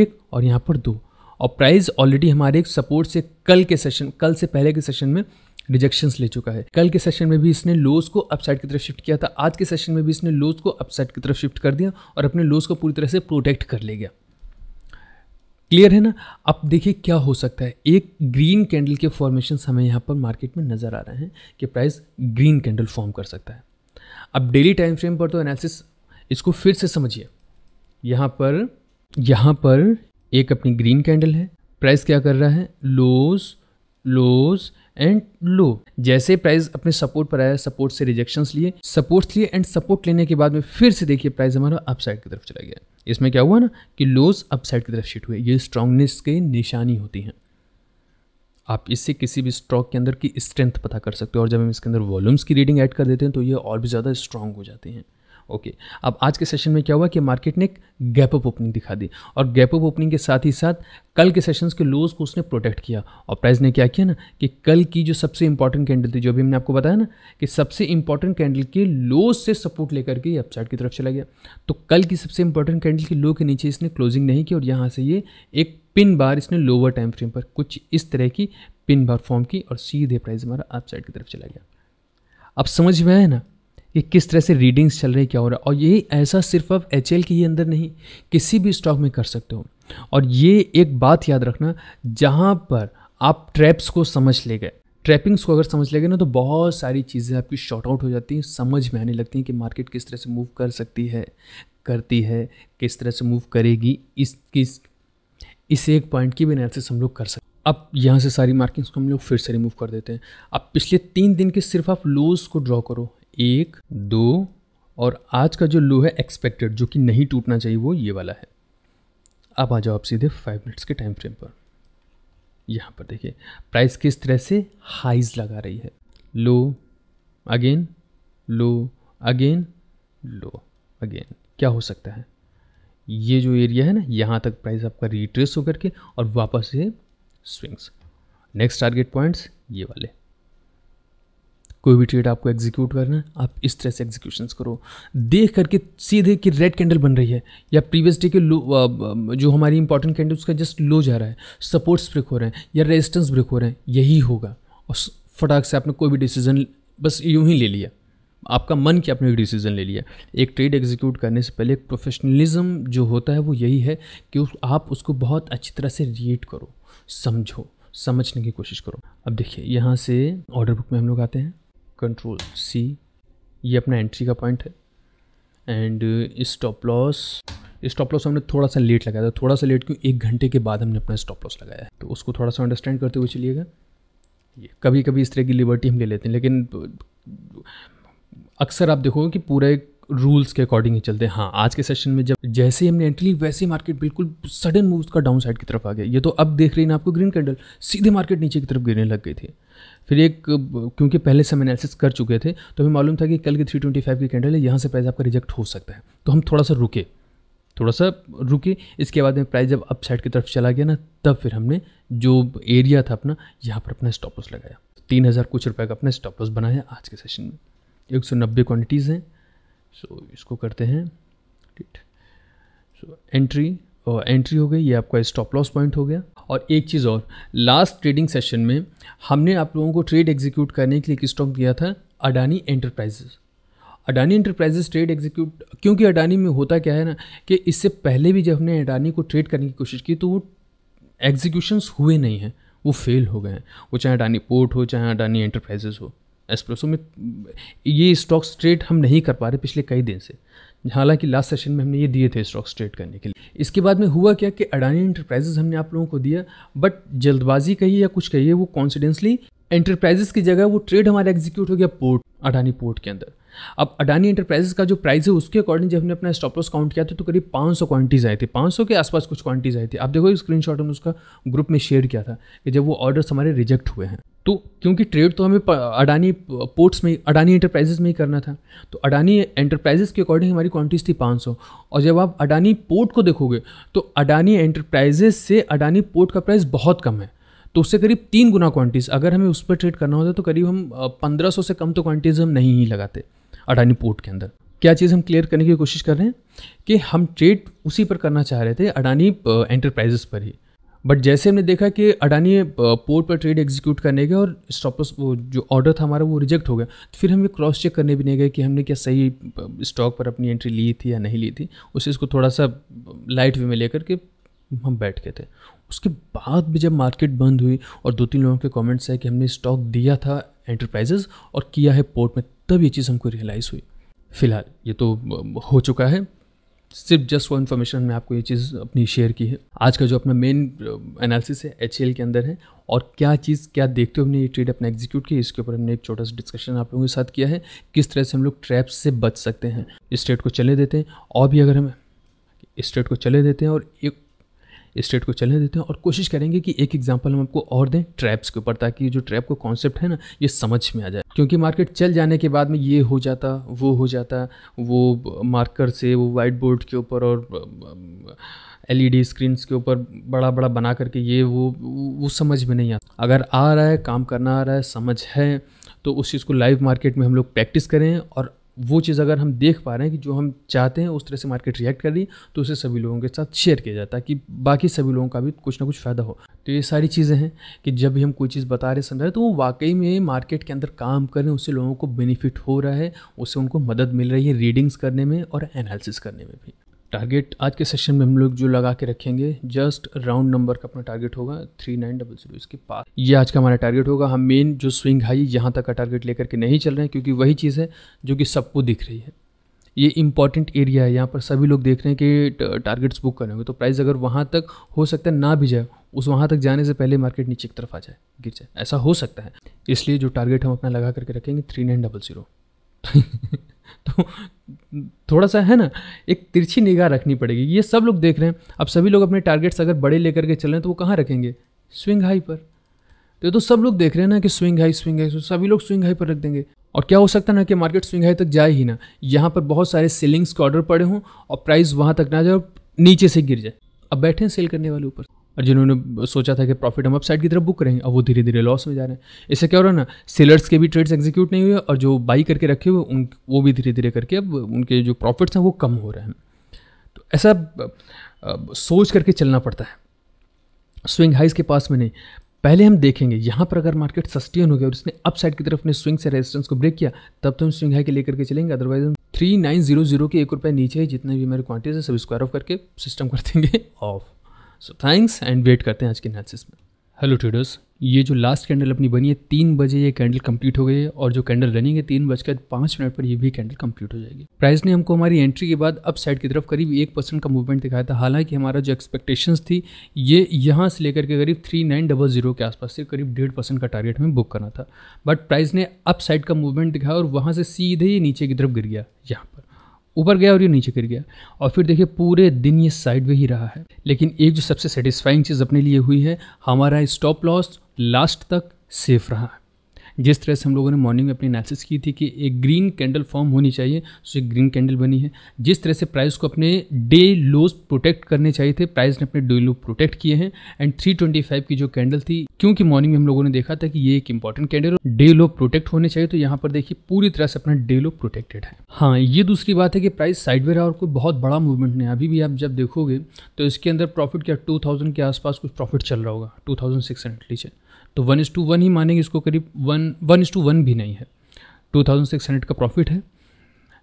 एक और यहाँ पर दो और प्राइस ऑलरेडी हमारे एक सपोर्ट से कल के सेशन कल से पहले के सेशन में रिजेक्शंस ले चुका है कल के सेशन में भी इसने लोस को अपसाइड की तरफ शिफ्ट किया था आज के सेशन में भी इसने लोस को अपसाइड की तरफ शिफ्ट कर दिया और अपने लोस को पूरी तरह से प्रोटेक्ट कर ले गया क्लियर है ना अब देखिए क्या हो सकता है एक ग्रीन कैंडल के फॉर्मेशन हमें यहाँ पर मार्केट में नज़र आ रहे हैं कि प्राइस ग्रीन कैंडल फॉर्म कर सकता है अब डेली टाइम फ्रेम पर तो एनालिसिस इसको फिर से समझिए यहाँ पर यहाँ पर एक अपनी ग्रीन कैंडल है प्राइस क्या कर रहा है लोज लोज एंड लो जैसे प्राइस अपने सपोर्ट पर आया सपोर्ट से रिजेक्शंस लिए सपोर्ट्स लिए एंड सपोर्ट लेने के बाद में फिर से देखिए प्राइस हमारा अपसाइड की तरफ चला गया इसमें क्या हुआ ना कि लोज अपसाइड की तरफ शिफ्ट हुए ये स्ट्रांगनेस की निशानी होती हैं आप इससे किसी भी स्टॉक के अंदर की स्ट्रेंथ पता कर सकते हो और जब हम इसके अंदर वॉल्यूम्स की रीडिंग ऐड कर देते हैं तो ये और भी ज़्यादा स्ट्रांग हो जाते हैं ओके अब आज के सेशन में क्या हुआ कि मार्केट ने एक गैप अप ओपनिंग दिखा दी और गैप अप ओपनिंग के साथ ही साथ कल के सेशंस के लोज को उसने प्रोटेक्ट किया और प्राइस ने क्या किया ना कि कल की जो सबसे इंपॉर्टेंट कैंडल थी जो भी हमने आपको बताया ना कि सबसे इंपॉर्टेंट कैंडल के लोज से सपोर्ट लेकर के ये अपसाइड की तरफ चला गया तो कल की सबसे इंपॉर्टेंट कैंडल के लो के नीचे इसने क्लोजिंग नहीं की और यहाँ से ये एक पिन बार इसने लोअर टाइम फ्रेम पर कुछ इस तरह की पिन बार फॉर्म की और सीधे प्राइस हमारा अपसाइड की तरफ चला गया अब समझ में आया ना कि किस तरह से रीडिंग्स चल रही क्या हो रहा है और ये ऐसा सिर्फ आप एच के ही अंदर नहीं किसी भी स्टॉक में कर सकते हो और ये एक बात याद रखना जहाँ पर आप ट्रैप्स को समझ ले गए ट्रैपिंग्स को अगर समझ लेंगे ना तो बहुत सारी चीज़ें आपकी शॉर्ट आउट हो जाती हैं समझ में आने लगती हैं कि मार्केट किस तरह से मूव कर सकती है करती है किस तरह से मूव करेगी इस किस इस एक पॉइंट की भी एनालिसिस हम लोग कर सकते अब यहाँ से सारी मार्किंग्स को हम लोग फिर से रिमूव कर देते हैं अब पिछले तीन दिन के सिर्फ आप लोज़ को ड्रॉ करो एक दो और आज का जो लो है एक्सपेक्टेड जो कि नहीं टूटना चाहिए वो ये वाला है अब आ जाओ आप सीधे फाइव मिनट्स के टाइम फ्रेम पर यहाँ पर देखिए प्राइस किस तरह से हाइज लगा रही है low again low again low again क्या हो सकता है ये जो एरिया है ना यहाँ तक प्राइस आपका रिट्रेस होकर के और वापस ये स्विंग्स नेक्स्ट टारगेट पॉइंट्स ये वाले कोई भी ट्रेड आपको एग्जीक्यूट करना है आप इस तरह से एग्जीक्यूशन करो देख करके सीधे कि रेड कैंडल बन रही है या प्रीवियस डे के लो जो हमारी इंपॉर्टेंट कैंडल उसका जस्ट लो जा रहा है सपोर्ट्स ब्रेक हो रहे हैं या रेजिस्टेंस ब्रेक हो रहे हैं यही होगा और फटाक से आपने कोई भी डिसीजन बस यूँ ही ले लिया आपका मन कि आपने एक डिसीजन ले लिया एक ट्रेड एग्जीक्यूट करने से पहले एक प्रोफेशनलिज्म जो होता है वो यही है कि उस, आप उसको बहुत अच्छी तरह से रीड करो समझो समझने की कोशिश करो अब देखिए यहाँ से ऑर्डर बुक में हम लोग आते हैं कंट्रोल सी ये अपना एंट्री का पॉइंट है and stop loss stop loss हमने थोड़ा सा लेट लगाया था थोड़ा सा लेट क्यों एक घंटे के बाद हमने अपना स्टॉप लॉस लगाया है तो उसको थोड़ा सा अंडरस्टैंड करते हुए चलिएगा ये कभी कभी इस तरह की लिबर्टी हम ले लेते हैं लेकिन uh, अक्सर आप देखोगे कि पूरा एक रूल्स के अकॉर्डिंग ही चलते हैं हाँ आज के सेशन में जब जैसे ही हमने एंट्री ली वैसे ही मार्केट बिल्कुल सडन मूव का डाउन साइड की तरफ आ गया ये तो अब देख रही ना आपको ग्रीन कैंडल सीधे मार्केट नीचे की तरफ गिरने लग गई थी फिर एक क्योंकि पहले से हम एनालिसिस कर चुके थे तो हमें मालूम था कि कल की 325 की कैंडल है यहाँ से प्राइस आपका रिजेक्ट हो सकता है तो हम थोड़ा सा रुके थोड़ा सा रुके इसके बाद में प्राइस जब अप साइड की तरफ चला गया ना तब फिर हमने जो एरिया था अपना यहाँ पर अपना स्टॉप लॉस लगाया तीन हज़ार कुछ रुपये का अपना स्टॉप लॉस बनाया आज के सेशन में एक सौ नब्बे क्वान्टिटीज़ हैं सो इसको करते हैं सो एंट्री एंट्री हो गई ये आपका स्टॉप लॉस पॉइंट हो गया और एक चीज़ और लास्ट ट्रेडिंग सेशन में हमने आप लोगों को ट्रेड एग्जीक्यूट करने के लिए एक स्टॉक दिया था Adani enterprises Adani enterprises trade execute क्योंकि अडानी में होता क्या है ना कि इससे पहले भी जब हमने अडानी को ट्रेड करने की कोशिश की तो वो एग्जीक्यूशंस हुए नहीं हैं वो फेल हो गए हैं वो चाहे अडानी पोर्ट हो चाहे अडानी एंटरप्राइजेस हो एस्प्रेसो में ये स्टॉक्स ट्रेड हम नहीं कर पा रहे पिछले कई दिन से हालांकि लास्ट सेशन में हमने ये दिए थे स्टॉक्स ट्रेड करने के लिए इसके बाद में हुआ क्या कि अडानी इंटरप्राइजेज हमने आप लोगों को दिया बट जल्दबाजी कही या कुछ कहिए वो कॉन्फिडेंसली एंटरप्राइजेस की जगह वो ट्रेड हमारा एग्जीक्यूट हो गया पोर्ट अडानी पोर्ट के अंदर अब अडानी इंटरप्राइजेस का जो प्राइस है उसके अकॉर्डिंग जब हमने अपना स्टॉप लॉस काउंट किया था तो करीब 500 क्वांटिटीज़ आए थी 500 के आसपास कुछ क्वांटिटीज़ आई थी आप देखो स्क्रीन शॉट हमने उसका ग्रुप में शेयर किया था कि जब वो ऑर्डर्स हमारे रिजेक्ट हुए हैं तो क्योंकि ट्रेड तो हमें अडानी पोर्ट्स में अडानी इंटरप्राइजेस में ही करना था तो अडानी इंटरप्राइजेस के अकॉर्डिंग हमारी क्वांटिटीज थी 500 और जब आप अडानी पोर्ट को देखोगे तो अडानी इंटरप्राइजेस से अडानी पोर्ट का प्राइस बहुत कम है तो उससे करीब तीन गुना क्वांटिटीज़ अगर हमें उस पर ट्रेड करना होता तो करीब हम पंद्रह से कम तो क्वांटिटीज़ हम नहीं ही लगाते अडानी पोर्ट के अंदर क्या चीज़ हम क्लियर करने की कोशिश कर रहे हैं कि हम ट्रेड उसी पर करना चाह रहे थे अडानी एंटरप्राइजेस पर ही बट जैसे हमने देखा कि अडानी पोर्ट पर ट्रेड एग्जीक्यूट करने गए और स्टॉपस वो जो ऑर्डर था हमारा वो रिजेक्ट हो गया तो फिर हमें क्रॉस चेक करने भी नहीं गए कि हमने क्या सही स्टॉक पर अपनी एंट्री ली थी या नहीं ली थी उस चीज़ को थोड़ा सा लाइट वे में लेकर के हम बैठ गए थे उसके बाद भी जब मार्केट बंद हुई और दो तीन लोगों के कमेंट्स है कि हमने स्टॉक दिया था एंटरप्राइजेज़ और किया है पोर्ट में तब ये चीज़ हमको रियलाइज़ हुई फ़िलहाल ये तो हो चुका है सिर्फ जस्ट वो इन्फॉर्मेशन हमने आपको ये चीज़ अपनी शेयर की है आज का जो अपना मेन एनालिसिस है एच के अंदर है और क्या चीज़ क्या देखते हुए हमने ये ट्रेड अपना एग्जीक्यूट किया इसके ऊपर हमने एक छोटा सा डिस्कशन आप लोगों के साथ किया है किस तरह से हम लोग ट्रैप से बच सकते हैं इस ट्रेड को चले देते हैं और भी अगर हम इस ट्रेड को चले देते हैं और एक स्टेट को चलने देते हैं और कोशिश करेंगे कि एक एग्जाम्पल हम आपको और दें ट्रैप्स के ऊपर ताकि जो ट्रैप का कॉन्सेप्ट है ना ये समझ में आ जाए क्योंकि मार्केट चल जाने के बाद में ये हो जाता वो हो जाता वो मार्कर से वो वाइट बोर्ड के ऊपर और एल ई डी स्क्रीन्स के ऊपर बड़ा बड़ा बना करके ये वो वो समझ में नहीं आता अगर आ रहा है काम करना आ रहा है समझ है तो उस चीज़ को लाइव मार्केट में हम लोग प्रैक्टिस करें और वो चीज़ अगर हम देख पा रहे हैं कि जो हम चाहते हैं उस तरह से मार्केट रिएक्ट कर रही तो उसे सभी लोगों के साथ शेयर किया जाए ताकि बाकी सभी लोगों का भी कुछ ना कुछ फ़ायदा हो तो ये सारी चीज़ें हैं कि जब भी हम कोई चीज़ बता रहे समझा रहे तो वो वाकई में मार्केट के अंदर काम कर रहे हैं उससे लोगों को बेनिफिट हो रहा है उससे उनको मदद मिल रही है रीडिंग्स करने में और एनालिसिस करने में भी टारगेट आज के सेशन में हम लोग जो लगा के रखेंगे जस्ट राउंड नंबर का अपना टारगेट होगा थ्री नाइन डबल जीरो इसके पास ये आज का हमारा टारगेट होगा हम मेन जो स्विंग हाई यहाँ तक का टारगेट लेकर के नहीं चल रहे हैं क्योंकि वही चीज़ है जो कि सबको दिख रही है ये इंपॉर्टेंट एरिया है यहाँ पर सभी लोग देख रहे हैं कि टारगेट्स बुक करेंगे तो प्राइस अगर वहाँ तक हो सकता है ना भी जाए उस वहाँ तक जाने से पहले मार्केट नीचे की तरफ आ जाए गिर जाए ऐसा हो सकता है इसलिए जो टारगेट हम अपना लगा करके रखेंगे थ्री नाइन डबल जीरो तो थोड़ा सा है ना एक तिरछी निगाह रखनी पड़ेगी ये सब लोग देख रहे हैं अब सभी लोग अपने टारगेट्स अगर बड़े लेकर के चल रहे हैं तो वो कहाँ रखेंगे स्विंग हाई पर तो तो सब लोग देख रहे हैं ना कि स्विंग हाई स्विंग हाई सभी लोग स्विंग हाई पर रख देंगे और क्या हो सकता है ना कि मार्केट स्विंग हाई तक जाए ही ना यहाँ पर बहुत सारे सेलिंग्स के ऑर्डर पड़े हों और प्राइस वहाँ तक ना जाए और नीचे से गिर जाए अब बैठे हैं सेल करने वाले ऊपर और जिन्होंने सोचा था कि प्रॉफिट हम अपसाइड की तरफ बुक करेंगे और वो धीरे धीरे लॉस में जा रहे हैं इससे क्या हो रहा है ना सेलर्स के भी ट्रेड्स एग्जीक्यूट नहीं हुए और जो बाई करके रखे हुए उन वो भी धीरे धीरे करके अब उनके जो प्रॉफिट्स हैं वो कम हो रहे हैं तो ऐसा सोच करके चलना पड़ता है स्विंग हाइज के पास में नहीं पहले हम देखेंगे यहाँ पर अगर मार्केट सस्टेन हो गया और इसने अपसाइड की तरफ अपने स्विंग से रेजिस्टेंस को ब्रेक किया तब तो हम स्विंग हाई के लेकर के चलेंगे अदरवाइज हम थ्री नाइन जीरो जीरो के एक रुपये नीचे जितने भी हमारे क्वांटिटीज है सब स्क्वायर ऑफ करके सिस्टम कर देंगे off so thanks and wait करते हैं आज के एनालिसिस में हेलो ट्रेडर्स ये जो लास्ट कैंडल अपनी बनी है तीन बजे ये कैंडल कंप्लीट हो गई है और जो कैंडल रनिंग है तीन बजकर पाँच मिनट पर ये भी कैंडल कंप्लीट हो जाएगी प्राइस ने हमको हमारी एंट्री के बाद अप साइड की तरफ करीब एक परसेंट का मूवमेंट दिखाया था हालांकि हमारा जो एक्सपेक्टेशंस थी ये यहाँ से लेकर के करीब थ्री नाइन डबल जीरो के आसपास से करीब डेढ़ परसेंट का टारगेट हमें बुक करना था बट प्राइस ने अप साइड का मूवमेंट दिखाया और वहाँ से सीधे ही नीचे की तरफ गिर गया यहाँ ऊपर गया और ये नीचे गिर गया और फिर देखिए पूरे दिन ये साइड ही रहा है लेकिन एक जो सबसे सेटिस्फाइंग चीज़ अपने लिए हुई है हमारा स्टॉप लॉस लास्ट तक सेफ रहा है जिस तरह से हम लोगों ने मॉर्निंग में अपनी एनालिसिस की थी कि एक ग्रीन कैंडल फॉर्म होनी चाहिए सो एक ग्रीन कैंडल बनी है जिस तरह से प्राइस को अपने डे लोज प्रोटेक्ट करने चाहिए थे प्राइस ने अपने डे लो प्रोटेक्ट किए हैं एंड फाइव की जो कैंडल थी क्योंकि मॉर्निंग में हम लोगों ने देखा था कि ये एक important candle day low protect होने चाहिए तो यहाँ पर देखिए पूरी तरह से अपना डे लो प्रोटेक्टेड है हाँ ये दूसरी बात है कि प्राइस साइडवे रहा और कोई बहुत बड़ा मूवमेंट नहीं अभी भी आप जब देखोगे तो इसके अंदर प्रॉफिट क्या थाउजेंड के आसपास कुछ प्रॉफिट चल रहा होगा टू थाउजेंड हंड्रेड नीचे तो वन इज़ टू वन ही मानेंगे इसको करीब one one is to one भी नहीं है टू थाउजेंड सिक्स हंड्रेड का प्रॉफिट है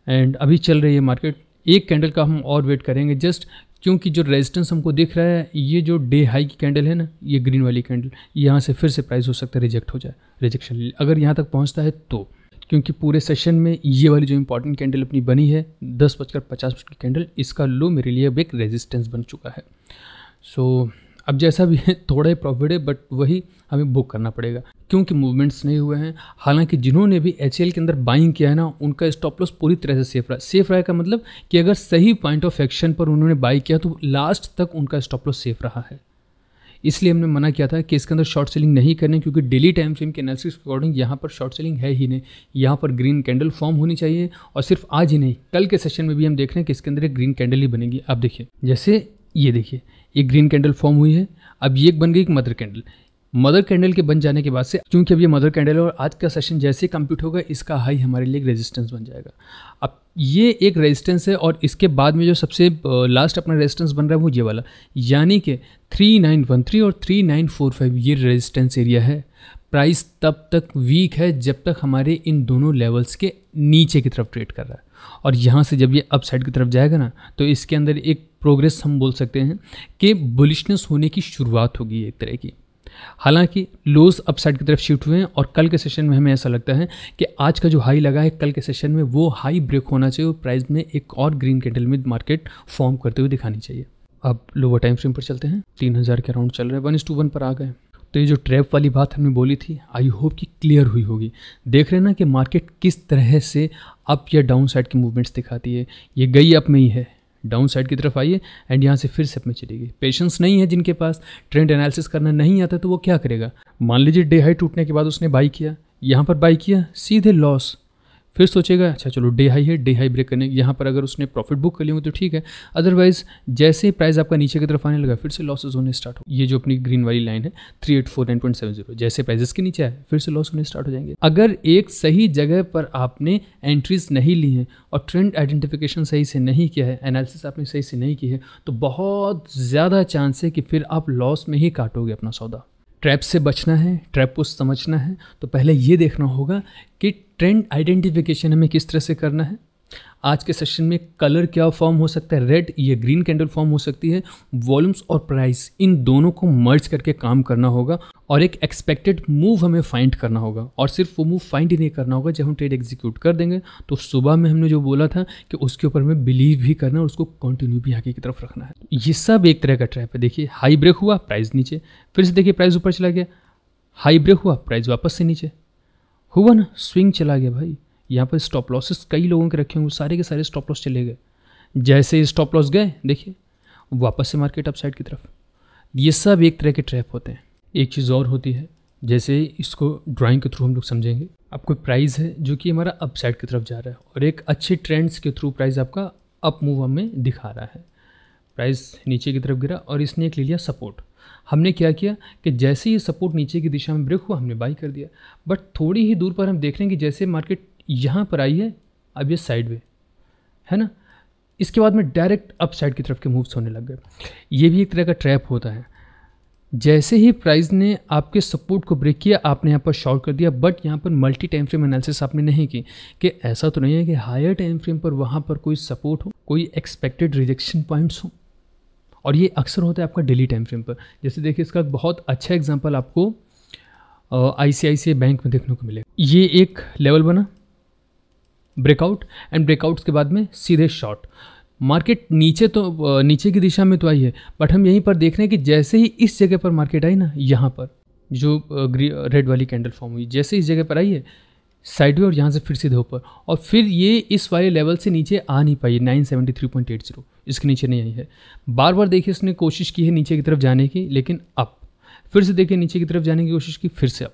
एंड अभी चल रही है मार्केट एक कैंडल का हम और वेट करेंगे जस्ट क्योंकि जो रेजिस्टेंस हमको दिख रहा है ये जो डे हाई की कैंडल है ना ये ग्रीन वाली कैंडल यहाँ से फिर से प्राइस हो सकता है रिजेक्ट हो जाए रिजेक्शन अगर यहाँ तक पहुँचता है तो क्योंकि पूरे सेशन में ये वाली जो इंपॉर्टेंट कैंडल अपनी बनी है दस बजकर पचास मिनट की कैंडल इसका लो मेरे लिए अब एक रेजिस्टेंस बन चुका है सो so, अब जैसा भी है थोड़ा ही प्रॉफिट है बट वही हमें बुक करना पड़ेगा क्योंकि मूवमेंट्स नहीं हुए हैं हालांकि जिन्होंने भी एच के अंदर बाइंग किया है ना उनका स्टॉप लॉस पूरी तरह से सेफ रहा सेफ रहा का मतलब कि अगर सही पॉइंट ऑफ एक्शन पर उन्होंने बाई किया तो लास्ट तक उनका स्टॉप लॉस सेफ रहा है इसलिए हमने मना किया था कि इसके अंदर शॉर्ट सेलिंग नहीं करनी क्योंकि डेली टाइम फ्रेम के एनालिसिस अकॉर्डिंग यहाँ पर शॉर्ट सेलिंग है ही नहीं यहाँ पर ग्रीन कैंडल फॉर्म होनी चाहिए और सिर्फ आज ही नहीं कल के सेशन में भी हम देख रहे हैं कि इसके अंदर एक ग्रीन कैंडल ही बनेगी आप देखिए जैसे ये देखिए ये ग्रीन कैंडल फॉर्म हुई है अब ये एक बन गई एक मदर कैंडल मदर कैंडल के बन जाने के बाद से क्योंकि अब ये मदर कैंडल है और आज का सेशन जैसे कंप्लीट होगा इसका हाई हमारे लिए एक रेजिस्टेंस बन जाएगा अब ये एक रेजिस्टेंस है और इसके बाद में जो सबसे लास्ट अपना रेजिस्टेंस बन रहा है वो ये वाला यानी कि थ्री नाइन वन थ्री और थ्री नाइन फोर फाइव ये रेजिस्टेंस एरिया है प्राइस तब तक वीक है जब तक हमारे इन दोनों लेवल्स के नीचे की तरफ ट्रेड कर रहा है और यहाँ से जब ये अपसाइड की तरफ जाएगा ना तो इसके अंदर एक प्रोग्रेस हम बोल सकते हैं कि बुलिशनेस होने की शुरुआत होगी एक तरह की हालांकि लोज अपसाइड की तरफ शिफ्ट हुए हैं और कल के सेशन में हमें ऐसा लगता है कि आज का जो हाई लगा है कल के सेशन में वो हाई ब्रेक होना चाहिए और प्राइस में एक और ग्रीन कैंडल में मार्केट फॉर्म करते हुए दिखानी चाहिए अब लोअर टाइम फ्रेम पर चलते हैं तीन हज़ार के अराउंड चल रहे हैं वन इस टू वन पर आ गए तो ये जो ट्रैप वाली बात हमने बोली थी आई होप कि क्लियर हुई होगी देख रहे ना कि मार्केट किस तरह से अप या डाउन साइड की मूवमेंट्स दिखाती है ये गई अप में ही है डाउन साइड की तरफ आइए एंड यहाँ से फिर से में चली गई पेशेंस नहीं है जिनके पास ट्रेंड एनालिसिस करना नहीं आता तो वो क्या करेगा मान लीजिए डे हाई टूटने के बाद उसने बाई किया यहाँ पर बाई किया सीधे लॉस फिर सोचेगा अच्छा चलो डे हाई है डे हाई ब्रेक करने यहाँ पर अगर उसने प्रॉफिट बुक कर लिया तो ठीक है अदरवाइज जैसे ही प्राइस आपका नीचे की तरफ आने लगा फिर से लॉसेज होने स्टार्ट हो ये जो अपनी ग्रीन वाली लाइन है three eight four nine point seven zero जैसे प्राइजेस के नीचे आए फिर से लॉस होने स्टार्ट हो जाएंगे अगर एक सही जगह पर आपने एंट्रीज नहीं ली हैं और ट्रेंड आइडेंटिफिकेशन सही से नहीं किया है एनालिसिस आपने सही से नहीं की है तो बहुत ज़्यादा चांस है कि फिर आप लॉस में ही काटोगे अपना सौदा ट्रैप से बचना है ट्रैप को समझना है तो पहले ये देखना होगा कि ट्रेंड आइडेंटिफिकेशन हमें किस तरह से करना है आज के सेशन में कलर क्या फॉर्म हो सकता है रेड या ग्रीन कैंडल फॉर्म हो सकती है वॉल्यूम्स और प्राइस इन दोनों को मर्ज करके काम करना होगा और एक एक्सपेक्टेड मूव हमें फाइंड करना होगा और सिर्फ वो मूव फाइंड ही नहीं करना होगा जब हम ट्रेड एग्जीक्यूट कर देंगे तो सुबह में हमने जो बोला था कि उसके ऊपर हमें बिलीव भी करना और उसको कंटिन्यू भी आगे की तरफ रखना है ये सब एक तरह का ट्रैप है देखिए हाई ब्रेक हुआ प्राइस नीचे फिर से देखिए प्राइस ऊपर चला गया हाई ब्रेक हुआ प्राइस वापस से नीचे हुआ ना स्विंग चला गया भाई यहाँ पर स्टॉप लॉसेस कई लोगों के रखे होंगे सारे के सारे स्टॉप लॉस चले गए जैसे स्टॉप लॉस गए देखिए वापस से मार्केट अपसाइड की तरफ ये सब एक तरह के ट्रैप होते हैं एक चीज़ और होती है जैसे इसको ड्राइंग के थ्रू हम लोग समझेंगे आपको एक है जो कि हमारा अपसाइड की तरफ जा रहा है और एक अच्छे ट्रेंड्स के थ्रू प्राइस आपका अप मूव हमें दिखा रहा है प्राइस नीचे की तरफ गिरा और इसने एक ले लिया सपोर्ट हमने क्या किया कि जैसे ही सपोर्ट नीचे की दिशा में ब्रेक हुआ हमने बाई कर दिया बट थोड़ी ही दूर पर हम देख रहे हैं कि जैसे मार्केट यहाँ पर आइए अब ये साइड वे है ना इसके बाद में डायरेक्ट अप साइड की तरफ के मूव्स होने लग गए ये भी एक तरह का ट्रैप होता है जैसे ही प्राइस ने आपके सपोर्ट को ब्रेक किया आपने यहाँ पर शॉर्ट कर दिया बट यहाँ पर मल्टी टाइम फ्रेम एनालिसिस आपने नहीं की कि ऐसा तो नहीं है कि हायर टाइम फ्रेम पर वहाँ पर कोई सपोर्ट हो कोई एक्सपेक्टेड रिजेक्शन पॉइंट्स हो और ये अक्सर होता है आपका डेली टाइम फ्रेम पर जैसे देखिए इसका बहुत अच्छा एग्जाम्पल आपको आई सी बैंक में देखने को मिलेगा ये एक लेवल बना ब्रेकआउट एंड ब्रेकआउट्स के बाद में सीधे शॉर्ट मार्केट नीचे तो नीचे की दिशा में तो आई है बट हम यहीं पर देख रहे हैं कि जैसे ही इस जगह पर मार्केट आई ना यहाँ पर जो रेड वाली कैंडल फॉर्म हुई जैसे इस जगह पर आई है साइड और यहाँ से फिर सीधे ऊपर और फिर ये इस वाले लेवल से नीचे आ नहीं पाई है nine seventy three point eight zero इसके नीचे नहीं आई है बार बार देखिए इसने कोशिश की है नीचे की तरफ जाने की लेकिन अप फिर से देखिए नीचे की तरफ जाने की कोशिश की फिर से अप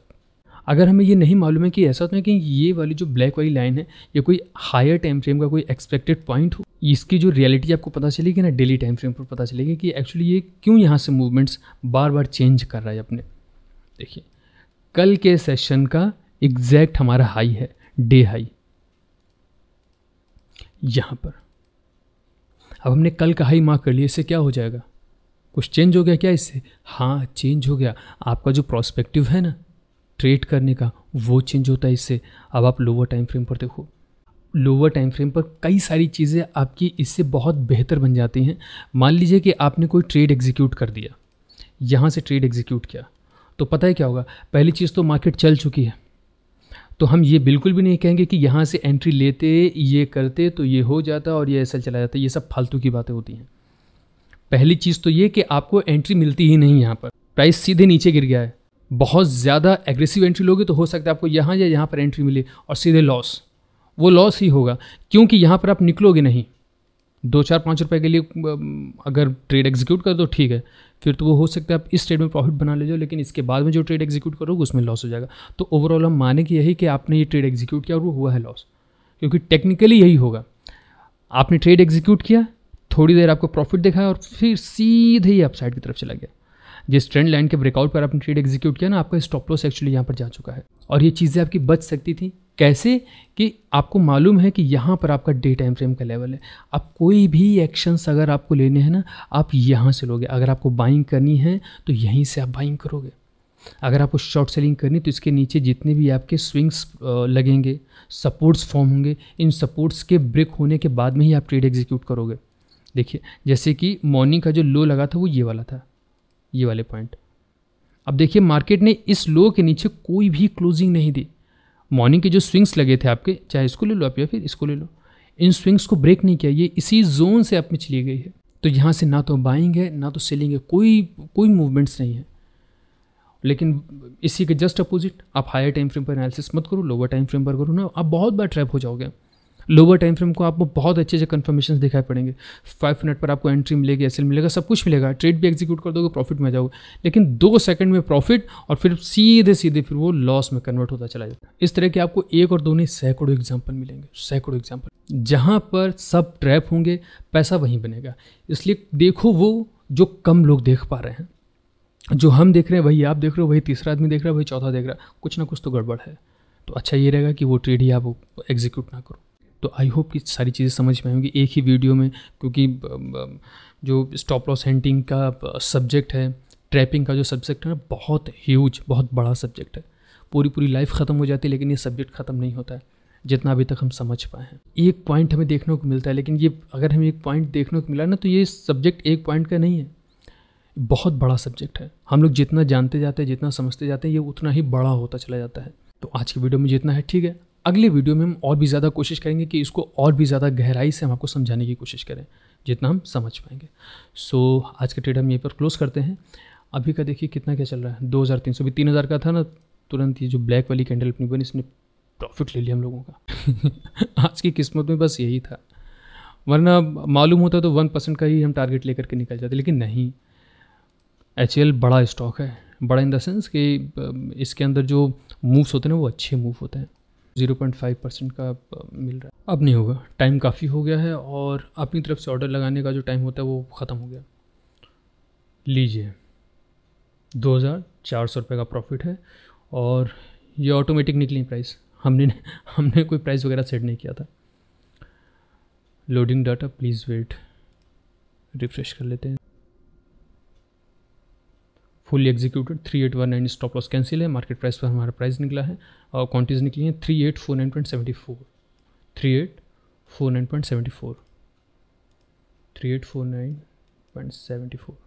अगर हमें ये नहीं मालूम है कि ऐसा तो होता है कि ये वाली जो ब्लैक वाली लाइन है ये कोई हायर टाइम फ्रेम का कोई एक्सपेक्टेड पॉइंट हो इसकी जो रियलिटी आपको पता चलेगी ना डेली टाइम फ्रेम पर पता चलेगी कि एक्चुअली ये क्यों यहाँ से मूवमेंट्स बार बार चेंज कर रहा है अपने देखिए कल के सेशन का एग्जैक्ट हमारा हाई है डे हाई यहाँ पर अब हमने कल का हाई मार्क कर लिया इससे क्या हो जाएगा कुछ चेंज हो गया क्या इससे हाँ चेंज हो गया आपका जो प्रोस्पेक्टिव है ना ट्रेड करने का वो चेंज होता है इससे अब आप लोअर टाइम फ्रेम पर देखो लोअर टाइम फ्रेम पर कई सारी चीज़ें आपकी इससे बहुत बेहतर बन जाती हैं मान लीजिए कि आपने कोई ट्रेड एग्जीक्यूट कर दिया यहाँ से ट्रेड एग्जीक्यूट किया तो पता है क्या होगा पहली चीज़ तो मार्केट चल चुकी है तो हम ये बिल्कुल भी नहीं कहेंगे कि यहाँ से एंट्री लेते ये करते तो ये हो जाता और ये ऐसा चला जाता ये सब फालतू की बातें होती हैं पहली चीज़ तो ये कि आपको एंट्री मिलती ही नहीं यहाँ पर प्राइस सीधे नीचे गिर गया है बहुत ज़्यादा एग्रेसिव एंट्री लोगे तो हो सकता है आपको यहाँ या यहाँ पर एंट्री मिले और सीधे लॉस वो लॉस ही होगा क्योंकि यहाँ पर आप निकलोगे नहीं दो चार पाँच रुपए के लिए अगर ट्रेड एग्जीक्यूट कर दो ठीक है फिर तो वो हो सकता है आप इस ट्रेड में प्रॉफिट बना ले जाओ लेकिन इसके बाद में जो ट्रेड एग्जीक्यूट करोगे उसमें लॉस हो जाएगा तो ओवरऑल हम माने कि यही कि आपने ये ट्रेड एग्जीक्यूट किया और वो हुआ है लॉस क्योंकि टेक्निकली यही होगा आपने ट्रेड एग्जीक्यूट किया थोड़ी देर आपको प्रॉफिट दिखाया और फिर सीधे ही अपसाइड की तरफ चला गया जिस ट्रेंड लाइन के ब्रेकआउट पर आपने ट्रेड एग्जीक्यूट किया ना आपका स्टॉप लॉस एक्चुअली यहाँ पर जा चुका है और ये चीज़ें आपकी बच सकती थी कैसे कि आपको मालूम है कि यहाँ पर आपका डे टाइम फ्रेम का लेवल है आप कोई भी एक्शंस अगर आपको लेने हैं ना आप यहाँ से लोगे अगर आपको बाइंग करनी है तो यहीं से आप बाइंग करोगे अगर आपको शॉर्ट सेलिंग करनी तो इसके नीचे जितने भी आपके स्विंग्स लगेंगे सपोर्ट्स फॉर्म होंगे इन सपोर्ट्स के ब्रेक होने के बाद में ही आप ट्रेड एग्जीक्यूट करोगे देखिए जैसे कि मॉर्निंग का जो लो लगा था वो ये वाला था ये वाले पॉइंट अब देखिए मार्केट ने इस लो के नीचे कोई भी क्लोजिंग नहीं दी मॉर्निंग के जो स्विंग्स लगे थे आपके चाहे इसको ले लो आप या फिर इसको ले लो इन स्विंग्स को ब्रेक नहीं किया ये इसी जोन से आप में चली गई है तो यहाँ से ना तो बाइंग है ना तो सेलिंग है कोई कोई मूवमेंट्स नहीं है लेकिन इसी के जस्ट अपोजिट आप हायर टाइम फ्रेम पर एनालिसिस मत करो लोअर टाइम फ्रेम पर करो ना आप बहुत बार ट्रैप हो जाओगे लोअर टाइम फ्रेम को आपको बहुत अच्छे अच्छे कन्फर्मेशन दिखाई पड़ेंगे फाइव मिनट पर आपको एंट्री मिलेगी एस मिलेगा सब कुछ मिलेगा ट्रेड भी एग्जीक्यूट कर दोगे प्रॉफिट में जाओगे लेकिन दो सेकंड में प्रॉफिट और फिर सीधे सीधे फिर वो लॉस में कन्वर्ट होता चला जाता है इस तरह के आपको एक और दो नहीं सैकड़ों एग्जाम्पल मिलेंगे सैकड़ों एग्जाम्पल जहाँ पर सब ट्रैप होंगे पैसा वहीं बनेगा इसलिए देखो वो जो कम लोग देख पा रहे हैं जो हम देख रहे हैं वही आप देख रहे हो वही तीसरा आदमी देख रहा है वही चौथा देख रहा है कुछ ना कुछ तो गड़बड़ है तो अच्छा ये रहेगा कि वो ट्रेड ही आप एग्जीक्यूट ना करो तो आई होप कि सारी चीज़ें समझ में आएंगी एक ही वीडियो में क्योंकि जो स्टॉप लॉस हेंटिंग का सब्जेक्ट है ट्रैपिंग का जो सब्जेक्ट है ना बहुत ह्यूज बहुत बड़ा सब्जेक्ट है पूरी पूरी लाइफ ख़त्म हो जाती है लेकिन ये सब्जेक्ट ख़त्म नहीं होता है जितना अभी तक हम समझ पाए हैं एक पॉइंट हमें देखने को मिलता है लेकिन ये अगर हमें एक पॉइंट देखने को मिला ना तो ये सब्जेक्ट एक पॉइंट का नहीं है बहुत बड़ा सब्जेक्ट है हम लोग जितना जानते जाते हैं जितना समझते जाते हैं ये उतना ही बड़ा होता चला जाता है तो आज की वीडियो में जितना है ठीक है अगले वीडियो में हम और भी ज़्यादा कोशिश करेंगे कि इसको और भी ज़्यादा गहराई से हम आपको समझाने की कोशिश करें जितना हम समझ पाएंगे सो so, आज का ट्रेड हम यहीं पर क्लोज़ करते हैं अभी का देखिए कितना क्या चल रहा है दो हज़ार तीन सौ भी तीन हज़ार का था ना तुरंत ये जो ब्लैक वाली कैंडल अपनी बनी इसने प्रॉफिट ले लिया हम लोगों का <laughs> आज की किस्मत में बस यही था वरना मालूम होता तो वन परसेंट का ही हम टारगेट लेकर के निकल जाते लेकिन नहीं एच बड़ा स्टॉक है बड़ा इन द सेंस कि इसके अंदर जो मूव्स होते हैं वो अच्छे मूव होते हैं ज़ीरो पॉइंट फाइव परसेंट का मिल रहा है अब नहीं होगा टाइम काफ़ी हो गया है और अपनी तरफ से ऑर्डर लगाने का जो टाइम होता है वो ख़त्म हो गया लीजिए दो हज़ार चार सौ रुपये का प्रॉफिट है और ये ऑटोमेटिक निकली प्राइस हमने हमने कोई प्राइस वगैरह सेट नहीं किया था loading data please wait refresh कर लेते हैं fully executed three eight one nine stop loss cancel है मार्केट प्राइस पर हमारा प्राइस निकला है और क्वांटिटीज़ निकली हैं three eight four nine point seventy four three eight four nine point seventy four three eight four nine point seventy four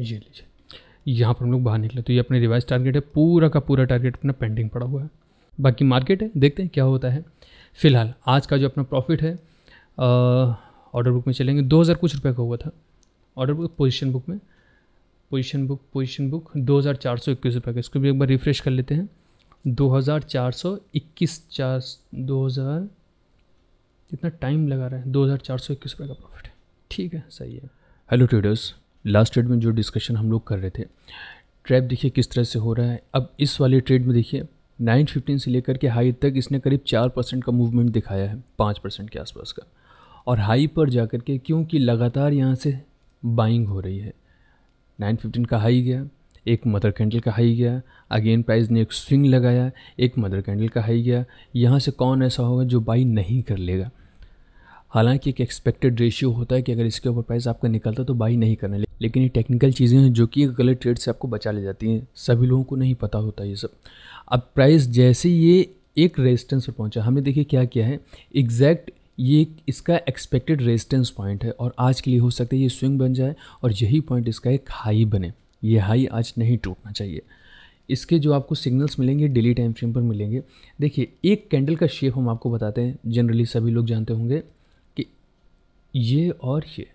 ये लीजिए यहाँ पर हम लोग बाहर निकले तो ये अपने रिवाइज टारगेट है पूरा का पूरा टारगेट अपना पेंडिंग पड़ा हुआ है बाकी मार्केट है देखते हैं क्या होता है फिलहाल आज का जो अपना प्रॉफिट है आ, ऑर्डर बुक में चलेंगे दो हज़ार कुछ रुपये का हुआ था ऑर्डर बुक पोजिशन बुक में पोजिशन बुक पोजिशन बुक दो हज़ार चार सौ इक्कीस रुपये का इसको भी एक बार रिफ्रेश कर लेते हैं दो हज़ार चार सौ इक्कीस चार दो हज़ार कितना टाइम लगा रहा है दो हज़ार चार सौ इक्कीस रुपये का प्रॉफिट ठीक है सही है हेलो ट्रेडर्स लास्ट ट्रेड में जो डिस्कशन हम लोग कर रहे थे ट्रैप देखिए किस तरह से हो रहा है अब इस वाले ट्रेड में देखिए नाइन फिफ्टीन से लेकर के हाई तक इसने करीब चार परसेंट का मूवमेंट दिखाया है पाँच परसेंट के आसपास का और हाई पर जा कर के क्योंकि लगातार यहाँ से बाइंग हो रही है नाइन फिफ्टीन का हाई गया एक मदर कैंडल का हाई गया अगेन प्राइस ने एक स्विंग लगाया एक मदर कैंडल का हाई गया यहाँ से कौन ऐसा होगा जो बाई नहीं कर लेगा हालांकि एक एक्सपेक्टेड रेशियो होता है कि अगर इसके ऊपर प्राइस आपका निकलता तो बाई नहीं करना लेकिन ये टेक्निकल चीज़ें हैं जो कि गलत ट्रेड से आपको बचा ले जाती हैं सभी लोगों को नहीं पता होता ये सब अब प्राइस जैसे ये एक रेजिस्टेंस पर पहुंचा हमने देखिए क्या किया है एग्जैक्ट ये इसका एक्सपेक्टेड रेजिस्टेंस पॉइंट है और आज के लिए हो सकता है ये स्विंग बन जाए और यही पॉइंट इसका एक हाई बने ये हाई आज नहीं टूटना चाहिए इसके जो आपको सिग्नल्स मिलेंगे डेली टाइम फ्रेम पर मिलेंगे देखिए एक कैंडल का शेप हम आपको बताते हैं जनरली सभी लोग जानते होंगे कि ये और ये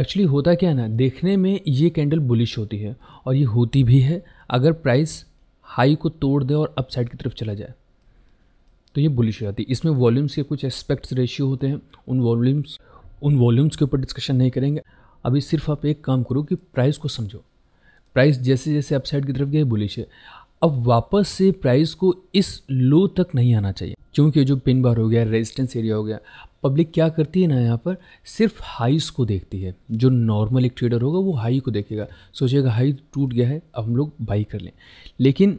एक्चुअली होता क्या है ना देखने में ये कैंडल बुलिश होती है और ये होती भी है अगर प्राइस हाई को तोड़ दे और अप साइड की तरफ चला जाए तो ये बुलिश हो जाती है इसमें वॉल्यूम्स के कुछ एस्पेक्ट्स रेशियो होते हैं उन वॉल्यूम्स उन वॉल्यूम्स के ऊपर डिस्कशन नहीं करेंगे अभी सिर्फ आप एक काम करो कि प्राइस को समझो प्राइस जैसे जैसे अपसाइड की तरफ गए बुलिश है अब वापस से प्राइस को इस लो तक नहीं आना चाहिए क्योंकि जो पिन बार हो गया रेजिस्टेंस एरिया हो गया पब्लिक क्या करती है ना यहाँ पर सिर्फ हाईस को देखती है जो नॉर्मल एक ट्रेडर होगा वो हाई को देखेगा सोचेगा हाई टूट गया है अब हम लोग बाई कर लें लेकिन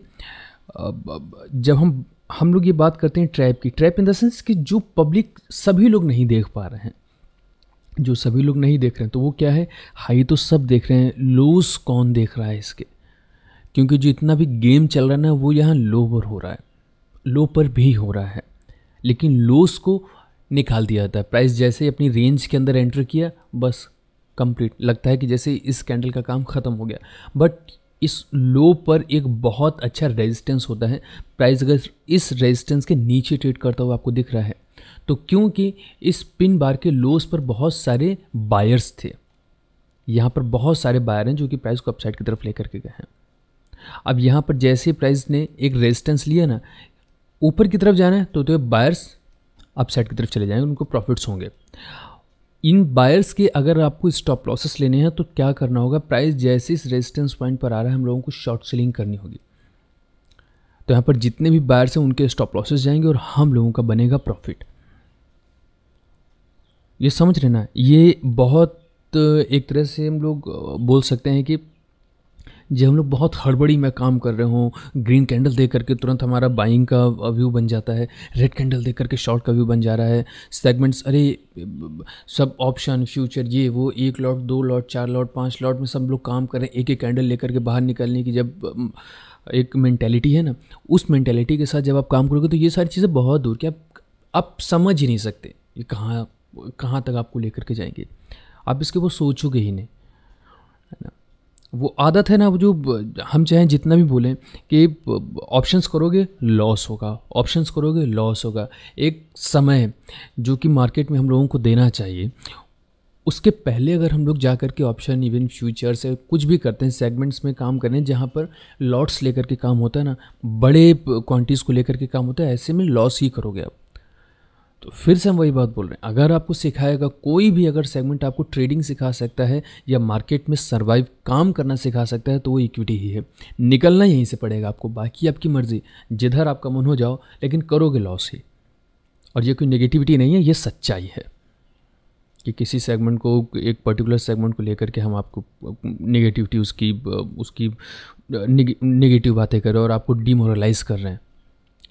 जब हम हम लोग ये बात करते हैं ट्रैप की ट्रैप इन द सेंस कि जो पब्लिक सभी लोग नहीं देख पा रहे हैं जो सभी लोग नहीं देख रहे हैं तो वो क्या है हाई तो सब देख रहे हैं लोस कौन देख रहा है इसके क्योंकि जो इतना भी गेम चल रहा है ना वो यहाँ लो पर हो रहा है लो पर भी हो रहा है लेकिन लोस को निकाल दिया जाता है प्राइस जैसे ही अपनी रेंज के अंदर एंटर किया बस कंप्लीट लगता है कि जैसे इस कैंडल का काम ख़त्म हो गया बट इस लो पर एक बहुत अच्छा रेजिस्टेंस होता है प्राइस अगर इस रेजिस्टेंस के नीचे ट्रेड करता हुआ आपको दिख रहा है तो क्योंकि इस पिन बार के लोस पर बहुत सारे बायर्स थे यहाँ पर बहुत सारे बायर हैं जो कि प्राइस को अपसाइड की तरफ लेकर के गए हैं अब यहाँ पर जैसे प्राइस ने एक रेजिस्टेंस लिया ना ऊपर की तरफ जाना है तो, तो बायर्स अपसाइड की तरफ चले जाएंगे उनको प्रॉफिट्स होंगे इन बायर्स के अगर आपको स्टॉप लॉसेस लेने हैं तो क्या करना होगा प्राइस जैसे इस रेजिस्टेंस पॉइंट पर आ रहा है हम लोगों को शॉर्ट सेलिंग करनी होगी तो यहाँ पर जितने भी बायर्स हैं उनके स्टॉप लॉसेस जाएंगे और हम लोगों का बनेगा प्रॉफिट ये समझ लेना ये बहुत एक तरह से हम लोग बोल सकते हैं कि जब हम लोग बहुत हड़बड़ी में काम कर रहे हों ग्रीन कैंडल दे करके तुरंत हमारा बाइंग का व्यू बन जाता है रेड कैंडल दे करके शॉर्ट का व्यू बन जा रहा है सेगमेंट्स अरे सब ऑप्शन फ्यूचर ये वो एक लॉट दो लॉट चार लॉट पाँच लॉट में सब लोग काम कर रहे हैं एक एक कैंडल लेकर के बाहर निकलने की जब एक मैंटेलिटी है ना उस मैंटेलिटी के साथ जब आप काम करोगे तो ये सारी चीज़ें बहुत दूर की आप, आप समझ ही नहीं सकते ये कहाँ कहाँ तक आपको लेकर के जाएंगे आप इसके वो सोचोगे ही नहीं है ना वो आदत है ना वो जो हम चाहें जितना भी बोलें कि ऑप्शंस करोगे लॉस होगा ऑप्शंस करोगे लॉस होगा एक समय जो कि मार्केट में हम लोगों को देना चाहिए उसके पहले अगर हम लोग जाकर के ऑप्शन इवन फ्यूचर से कुछ भी करते हैं सेगमेंट्स में काम करें जहाँ पर लॉट्स लेकर के काम होता है ना बड़े क्वांटिटीज़ को लेकर के काम होता है ऐसे में लॉस ही करोगे आप तो फिर से हम वही बात बोल रहे हैं अगर आपको सिखाएगा कोई भी अगर सेगमेंट आपको ट्रेडिंग सिखा सकता है या मार्केट में सर्वाइव काम करना सिखा सकता है तो वो इक्विटी ही है निकलना यहीं से पड़ेगा आपको बाकी आपकी मर्ज़ी जिधर आपका मन हो जाओ लेकिन करोगे लॉस ही और ये कोई नेगेटिविटी नहीं है ये सच्चाई है कि किसी सेगमेंट को एक पर्टिकुलर सेगमेंट को लेकर के हम आपको नेगेटिविटी उसकी उसकी नेगेटिव बातें करें और आपको डिमोरलाइज कर रहे हैं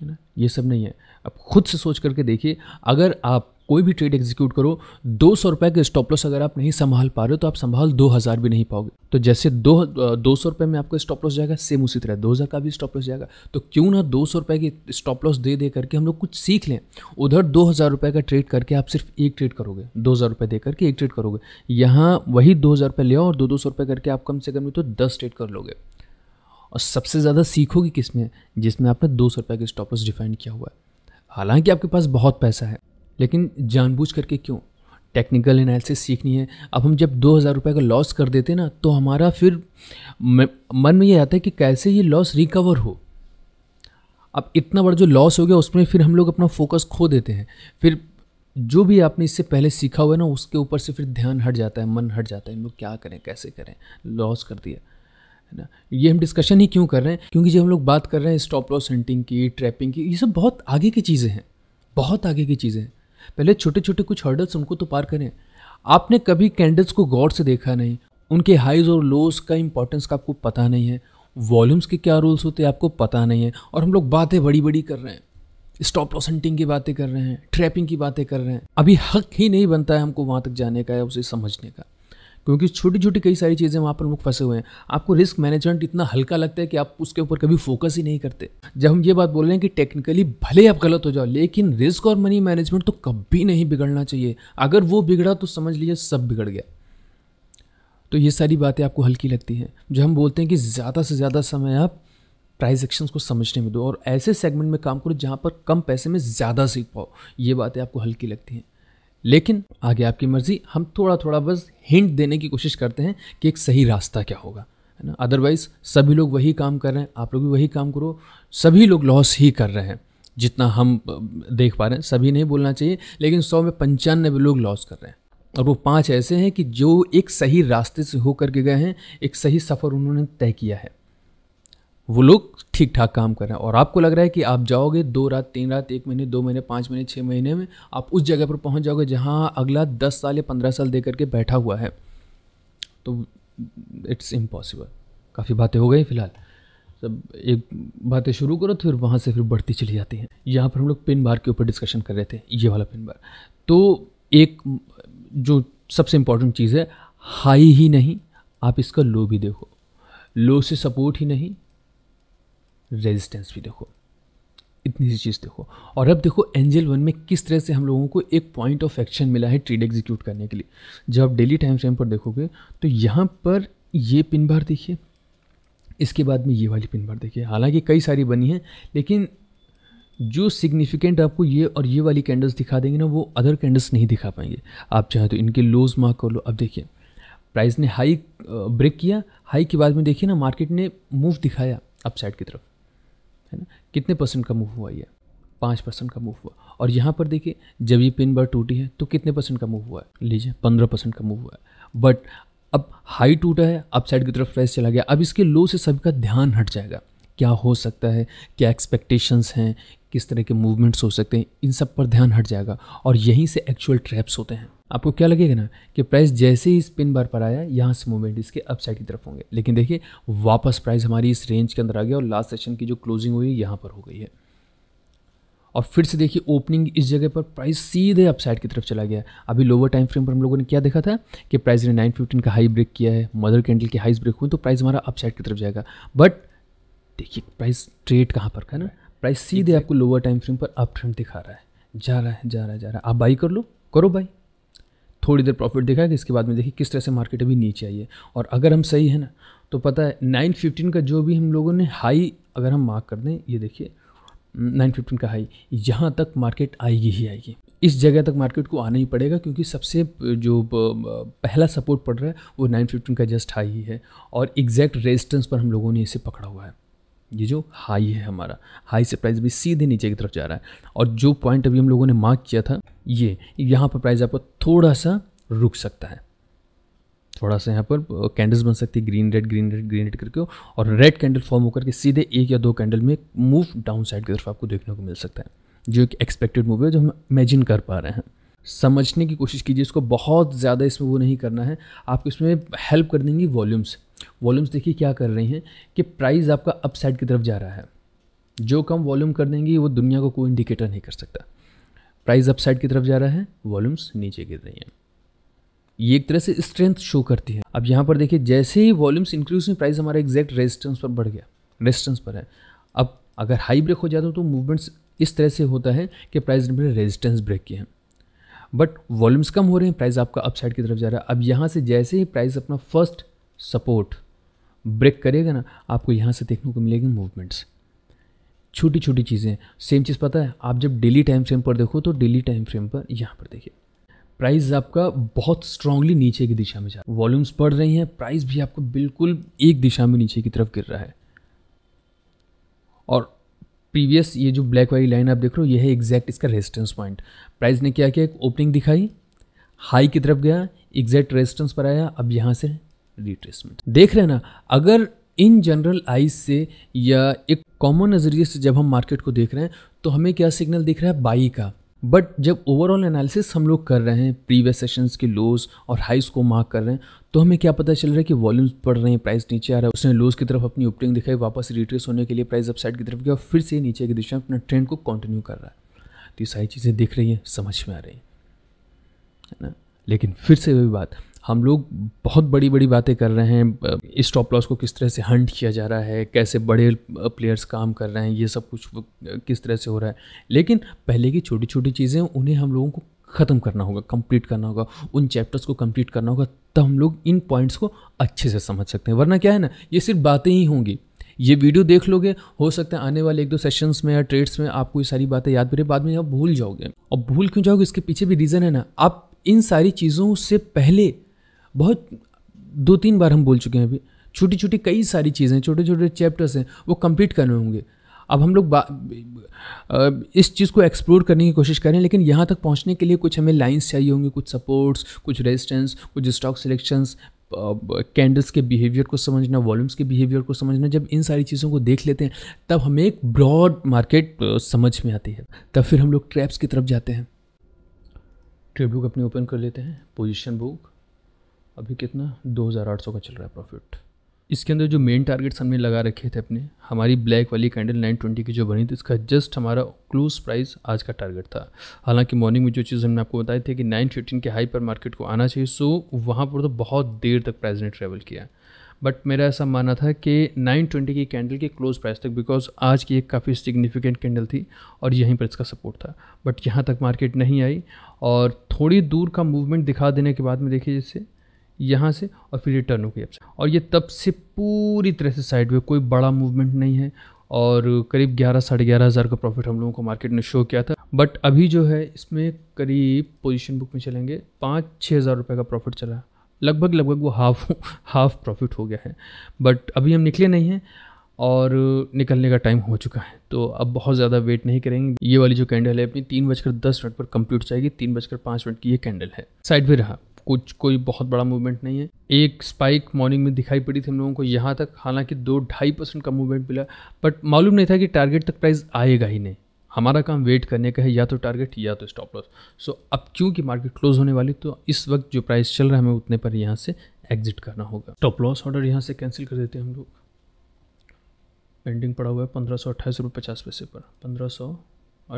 है ना ये सब नहीं है अब खुद से सोच करके देखिए अगर आप कोई भी ट्रेड एग्जीक्यूट करो दो सौ रुपये का स्टॉप लॉस अगर आप नहीं संभाल पा रहे हो तो आप संभाल दो हज़ार भी नहीं पाओगे तो जैसे दो दो सौ रुपये में आपका स्टॉप लॉस जाएगा सेम उसी तरह दो हज़ार का भी स्टॉप लॉस जाएगा तो क्यों ना दो सौ रुपये की स्टॉप लॉस दे दे करके हम लोग कुछ सीख लें उधर दो हज़ार रुपये का ट्रेड करके आप सिर्फ एक ट्रेड करोगे दो हज़ार रुपये दे करके एक ट्रेड करोगे यहाँ वही दो हज़ार रुपये ले और दो दो सौ रुपये करके आप कम से कम तो दस ट्रेड कर लोगे और सबसे ज़्यादा सीखोगे किस में जिसमें आपने दो सौ रुपये के स्टॉपलॉस डिफाइंड किया हुआ है हालांकि आपके पास बहुत पैसा है लेकिन जानबूझ करके क्यों टेक्निकल एनालिसिस सीखनी है अब हम जब दो हज़ार रुपये का लॉस कर देते ना तो हमारा फिर मन में ये आता है कि कैसे ये लॉस रिकवर हो अब इतना बड़ा जो लॉस हो गया उसमें फिर हम लोग अपना फोकस खो देते हैं फिर जो भी आपने इससे पहले सीखा हुआ है ना उसके ऊपर से फिर ध्यान हट जाता है मन हट जाता है हम लोग क्या करें कैसे करें लॉस कर दिया है ना ये हम डिस्कशन ही क्यों कर रहे हैं क्योंकि जब हम लोग बात कर रहे हैं स्टॉप लॉस हंटिंग की ट्रैपिंग की ये सब बहुत आगे की चीज़ें हैं बहुत आगे की चीज़ें हैं पहले छोटे छोटे कुछ हर्डल्स उनको तो पार करें आपने कभी कैंडल्स को गौर से देखा नहीं उनके हाइज और लोज का इंपॉर्टेंस का आपको पता नहीं है वॉल्यूम्स के क्या रूल्स होते हैं आपको पता नहीं है और हम लोग बातें बड़ी बड़ी कर रहे हैं स्टॉप लॉस हंटिंग की बातें कर रहे हैं ट्रैपिंग की बातें कर रहे हैं अभी हक ही नहीं बनता है हमको वहाँ तक जाने का या उसे समझने का क्योंकि छोटी छोटी कई सारी चीज़ें वहाँ पर मुख फंसे हुए हैं आपको रिस्क मैनेजमेंट इतना हल्का लगता है कि आप उसके ऊपर कभी फोकस ही नहीं करते जब हम ये बात बोल रहे हैं कि टेक्निकली भले आप गलत हो जाओ लेकिन रिस्क और मनी मैनेजमेंट तो कभी नहीं बिगड़ना चाहिए अगर वो बिगड़ा तो समझ लीजिए सब बिगड़ गया तो ये सारी बातें आपको हल्की लगती हैं जो हम बोलते हैं कि ज़्यादा से ज़्यादा समय आप प्राइस एक्शंस को समझने में दो और ऐसे सेगमेंट में काम करो जहाँ पर कम पैसे में ज़्यादा सीख पाओ ये बातें आपको हल्की लगती हैं लेकिन आगे आपकी मर्जी हम थोड़ा थोड़ा बस हिंट देने की कोशिश करते हैं कि एक सही रास्ता क्या होगा है ना अदरवाइज़ सभी लोग वही काम कर रहे हैं आप लोग भी वही काम करो सभी लोग लॉस ही कर रहे हैं जितना हम देख पा रहे हैं सभी नहीं बोलना चाहिए लेकिन सौ में पंचानबे लोग लॉस कर रहे हैं और वो पांच ऐसे हैं कि जो एक सही रास्ते से होकर के गए हैं एक सही सफ़र उन्होंने तय किया है वो लोग ठीक ठाक काम कर रहे हैं और आपको लग रहा है कि आप जाओगे दो रात तीन रात एक महीने दो महीने पाँच महीने छः महीने में आप उस जगह पर पहुँच जाओगे जहाँ अगला दस साल या पंद्रह साल दे करके बैठा हुआ है तो इट्स इम्पॉसिबल काफ़ी बातें हो गई फ़िलहाल सब एक बातें शुरू करो तो फिर वहाँ से फिर बढ़ती चली जाती हैं यहाँ पर हम लोग पिन बार के ऊपर डिस्कशन कर रहे थे ये वाला पिन बार तो एक जो सबसे इम्पॉर्टेंट चीज़ है हाई ही नहीं आप इसका लो भी देखो लो से सपोर्ट ही नहीं रेजिस्टेंस भी देखो इतनी सी चीज़ देखो और अब देखो एंजल वन में किस तरह से हम लोगों को एक पॉइंट ऑफ एक्शन मिला है ट्रेड एग्जीक्यूट करने के लिए जब आप डेली टाइम फ्रेम पर देखोगे तो यहाँ पर ये पिन बार देखिए इसके बाद में ये वाली पिन बार देखिए हालांकि कई सारी बनी है लेकिन जो सिग्निफिकेंट आपको ये और ये वाली कैंडल्स दिखा देंगे ना वो अदर कैंडल्स नहीं दिखा पाएंगे आप चाहें तो इनके लोज मार्क कर लो अब देखिए प्राइस ने हाई ब्रेक किया हाई के बाद में देखिए ना मार्केट ने मूव दिखाया अपसाइड की तरफ है ना कितने परसेंट का मूव हुआ ये पाँच परसेंट का मूव हुआ और यहाँ पर देखिए जब ये पिन बार टूटी है तो कितने परसेंट का मूव हुआ है लीजिए पंद्रह परसेंट का मूव हुआ है बट अब हाई टूटा है अप साइड की तरफ प्राइस चला गया अब इसके लो से सबका का ध्यान हट जाएगा क्या हो सकता है क्या एक्सपेक्टेशंस हैं किस तरह के मूवमेंट्स हो सकते हैं इन सब पर ध्यान हट जाएगा और यहीं से एक्चुअल ट्रैप्स होते हैं आपको क्या लगेगा ना कि प्राइस जैसे ही स्पिन बार पर आया यहाँ से मूवमेंट इसके अपसाइड की तरफ होंगे लेकिन देखिए वापस प्राइस हमारी इस रेंज के अंदर आ गया और लास्ट सेशन की जो क्लोजिंग हुई यहाँ पर हो गई है और फिर से देखिए ओपनिंग इस जगह पर प्राइस सीधे अपसाइड की तरफ चला गया अभी लोअर टाइम फ्रेम पर हम लोगों ने क्या देखा था कि प्राइस ने नाइन फिफ्टीन का हाई ब्रेक किया है मदर कैंडल के हाई ब्रेक हुए तो प्राइस हमारा अपसाइड की तरफ जाएगा बट देखिए प्राइस ट्रेड कहाँ पर का ना प्राइस सीधे आपको लोअर टाइम फ्रेम पर अप ट्रेंड दिखा रहा है जा रहा है जा रहा है जा रहा है आप बाई कर लो करो बाई थोड़ी देर प्रॉफिट दिखाएगा इसके बाद में देखिए किस तरह से मार्केट अभी नीचे आई है और अगर हम सही है ना तो पता है नाइन फिफ्टीन का जो भी हम लोगों ने हाई अगर हम मार्क कर दें ये देखिए नाइन फिफ्टीन का हाई यहाँ तक मार्केट आएगी ही आएगी इस जगह तक मार्केट को आना ही पड़ेगा क्योंकि सबसे जो पहला सपोर्ट पड़ रहा है वो नाइन फिफ्टीन का जस्ट हाई ही है और एग्जैक्ट रेजिस्टेंस पर हम लोगों ने इसे पकड़ा हुआ है ये जो हाई है हमारा हाई से प्राइस भी सीधे नीचे की तरफ जा रहा है और जो पॉइंट अभी हम लोगों ने मार्क किया था ये यहाँ पर प्राइस आपको थोड़ा सा रुक सकता है थोड़ा सा यहाँ पर कैंडल्स बन सकती है green red green red green red करके और रेड कैंडल फॉर्म होकर के सीधे एक या दो कैंडल में मूव डाउन साइड की तरफ आपको देखने को मिल सकता है जो एक एक्सपेक्टेड मूव है जो हम इमेजिन कर पा रहे हैं समझने की कोशिश कीजिए इसको बहुत ज़्यादा इसमें वो नहीं करना है आपको इसमें हेल्प कर देंगी वॉल्यूम्स वॉल्यूम्स देखिए क्या कर रही हैं कि प्राइस आपका अपसाइड की तरफ जा रहा है जो कम वॉल्यूम कर देंगी वो दुनिया को कोई इंडिकेटर नहीं कर सकता प्राइस अपसाइड की तरफ जा रहा है वॉल्यूम्स नीचे गिर रही हैं ये एक तरह से स्ट्रेंथ शो करती है अब यहाँ पर देखिए जैसे ही वॉल्यूम्स इंक्रीज हुई प्राइस हमारा एग्जैक्ट रेजिस्टेंस पर बढ़ गया रेजिस्टेंस पर है अब अगर हाई ब्रेक हो जाता तो मूवमेंट्स इस तरह से होता है कि प्राइस ने रेजिस्टेंस ब्रेक किए हैं बट वॉल्यूम्स कम हो रहे हैं प्राइस आपका अपसाइड की तरफ जा रहा है अब यहाँ से जैसे ही प्राइस अपना फर्स्ट सपोर्ट ब्रेक करेगा ना आपको यहाँ से देखने को मिलेगी मूवमेंट्स छोटी छोटी चीज़ें सेम चीज़ पता है आप जब डेली टाइम फ्रेम पर देखो तो डेली टाइम फ्रेम पर यहाँ पर देखिए प्राइस आपका बहुत स्ट्रांगली नीचे की दिशा में जा रहा है वॉल्यूम्स बढ़ रही हैं प्राइस भी आपको बिल्कुल एक दिशा में नीचे की तरफ गिर रहा है और प्रीवियस ये जो ब्लैक वाली लाइन आप देख रहे हो ये है एग्जैक्ट इसका रेजिस्टेंस पॉइंट प्राइस ने क्या किया एक ओपनिंग दिखाई हाई की तरफ गया एग्जैक्ट रेजिस्टेंस पर आया अब यहाँ से रिट्रेसमेंट देख रहे ना अगर इन जनरल आइज से या एक कॉमन नज़रिए से जब हम मार्केट को देख रहे हैं तो हमें क्या सिग्नल दिख रहा है बाई का बट जब ओवरऑल एनालिसिस हम लोग कर रहे हैं प्रीवियस सेशंस के लोज और हाइस को मार्क कर रहे हैं तो हमें क्या पता चल रहा है कि वॉल्यूम्स बढ़ रहे हैं प्राइस नीचे आ रहा है उसने लोज की तरफ अपनी ओपनिंग दिखाई वापस रिट्रेस होने के लिए प्राइस अपसाइड की तरफ गया और फिर से नीचे की दिशा में अपना ट्रेंड को कंटिन्यू कर रहा है तो ये सारी चीज़ें दिख रही हैं समझ में आ रही हैं है ना लेकिन फिर से वही बात हम लोग बहुत बड़ी बड़ी बातें कर रहे हैं इस टॉप लॉस को किस तरह से हंट किया जा रहा है कैसे बड़े प्लेयर्स काम कर रहे हैं ये सब कुछ किस तरह से हो रहा है लेकिन पहले की छोटी छोटी चीज़ें उन्हें हम लोगों को ख़त्म करना होगा कंप्लीट करना होगा उन चैप्टर्स को कंप्लीट करना होगा तब हम लोग इन पॉइंट्स को अच्छे से समझ सकते हैं वरना क्या है ना ये सिर्फ बातें ही होंगी ये वीडियो देख लोगे हो सकता है आने वाले एक दो सेशंस में या ट्रेड्स में आपको ये सारी बातें याद भी बाद में आप भूल जाओगे और भूल क्यों जाओगे इसके पीछे भी रीज़न है ना आप इन सारी चीज़ों से पहले बहुत दो तीन बार हम बोल चुके हैं अभी छोटी छोटी कई सारी चीज़ें छोटे छोटे चैप्टर्स हैं वो कंप्लीट करने होंगे अब हम लोग इस चीज़ को एक्सप्लोर करने की कोशिश करें लेकिन यहाँ तक पहुँचने के लिए कुछ हमें लाइन्स चाहिए होंगी कुछ सपोर्ट्स कुछ रेजिस्टेंस कुछ स्टॉक सिलेक्शंस कैंडल्स के बिहेवियर को समझना वॉल्यूम्स के बिहेवियर को समझना जब इन सारी चीज़ों को देख लेते हैं तब हमें एक ब्रॉड मार्केट समझ में आती है तब फिर हम लोग ट्रैप्स की तरफ जाते हैं ट्रेड बुक अपने ओपन कर लेते हैं पोजिशन बुक अभी कितना दो हज़ार आठ सौ का चल रहा है प्रॉफिट इसके अंदर जो मेन टारगेट्स हमने लगा रखे थे अपने हमारी ब्लैक वाली कैंडल 920 की जो बनी थी इसका जस्ट हमारा क्लोज प्राइस आज का टारगेट था हालांकि मॉर्निंग में जो चीज़ हमने आपको बताई थी कि 915 के हाई पर मार्केट को आना चाहिए सो वहाँ पर तो बहुत देर तक प्राइस ने ट्रेवल किया बट मेरा ऐसा मानना था कि 920 की कैंडल के क्लोज प्राइस तक बिकॉज आज की एक काफ़ी सिग्निफिकेंट कैंडल थी और यहीं पर इसका सपोर्ट था बट यहाँ तक मार्केट नहीं आई और थोड़ी दूर का मूवमेंट दिखा देने के बाद में देखिए जैसे यहाँ से और फिर ये टर्न हो से और ये तब से पूरी तरह से साइड में कोई बड़ा मूवमेंट नहीं है और करीब ग्यारह साढ़े ग्यारह हज़ार का प्रॉफिट हम लोगों को मार्केट ने शो किया था बट अभी जो है इसमें करीब पोजीशन बुक में चलेंगे पाँच छः हज़ार रुपये का प्रॉफिट चला लगभग लगभग वो हाफ हाफ प्रॉफिट हो गया है बट अभी हम निकले नहीं हैं और निकलने का टाइम हो चुका है तो अब बहुत ज़्यादा वेट नहीं करेंगे ये वाली जो कैंडल है अपनी तीन बजकर दस मिनट पर कंप्लीट जाएगी तीन बजकर पाँच मिनट की ये कैंडल है साइड भी रहा कुछ कोई बहुत बड़ा मूवमेंट नहीं है एक स्पाइक मॉर्निंग में दिखाई पड़ी थी हम लोगों को यहाँ तक हालांकि दो ढाई परसेंट का मूवमेंट मिला बट मालूम नहीं था कि टारगेट तक प्राइस आएगा ही नहीं हमारा काम वेट करने का है या तो टारगेट या तो स्टॉप लॉस सो अब क्योंकि मार्केट क्लोज होने वाली तो इस वक्त जो प्राइस चल रहा है हमें उतने पर यहाँ से एग्जिट करना होगा स्टॉप लॉस ऑर्डर यहाँ से कैंसिल कर देते हैं हम लोग पेंडिंग पड़ा हुआ है पंद्रह सौ अट्ठाईस रुपये पचास पैसे पर पंद्रह सौ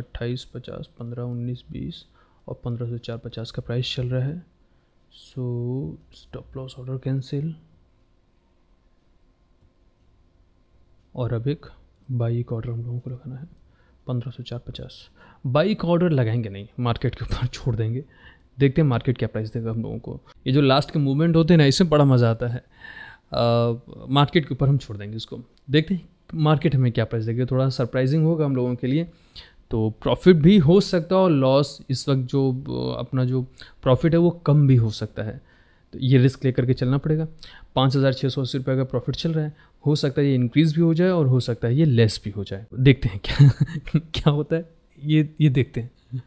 अट्ठाईस पचास पंद्रह उन्नीस बीस और पंद्रह सौ चार पचास का प्राइस चल रहा है so stop loss order cancel और अब एक बाई ऑर्डर हम लोगों को लगाना है पंद्रह सौ चार पचास बाई का ऑर्डर लगाएंगे नहीं मार्केट के ऊपर छोड़ देंगे देखते हैं मार्केट क्या प्राइस देगा हम लोगों को ये जो लास्ट के मूवमेंट होते हैं ना इसमें बड़ा मज़ा आता है मार्केट के ऊपर हम छोड़ देंगे इसको देखते हैं मार्केट हमें क्या प्राइस देगा थोड़ा सरप्राइजिंग होगा हम लोगों के लिए तो प्रॉफिट भी हो सकता है और लॉस इस वक्त जो अपना जो प्रॉफिट है वो कम भी हो सकता है तो ये रिस्क लेकर के चलना पड़ेगा पाँच हज़ार छः सौ अस्सी रुपये का प्रॉफिट चल रहा है हो सकता है ये इंक्रीज़ भी हो जाए और हो सकता है ये लेस भी हो जाए देखते हैं क्या <laughs> क्या होता है ये ये देखते हैं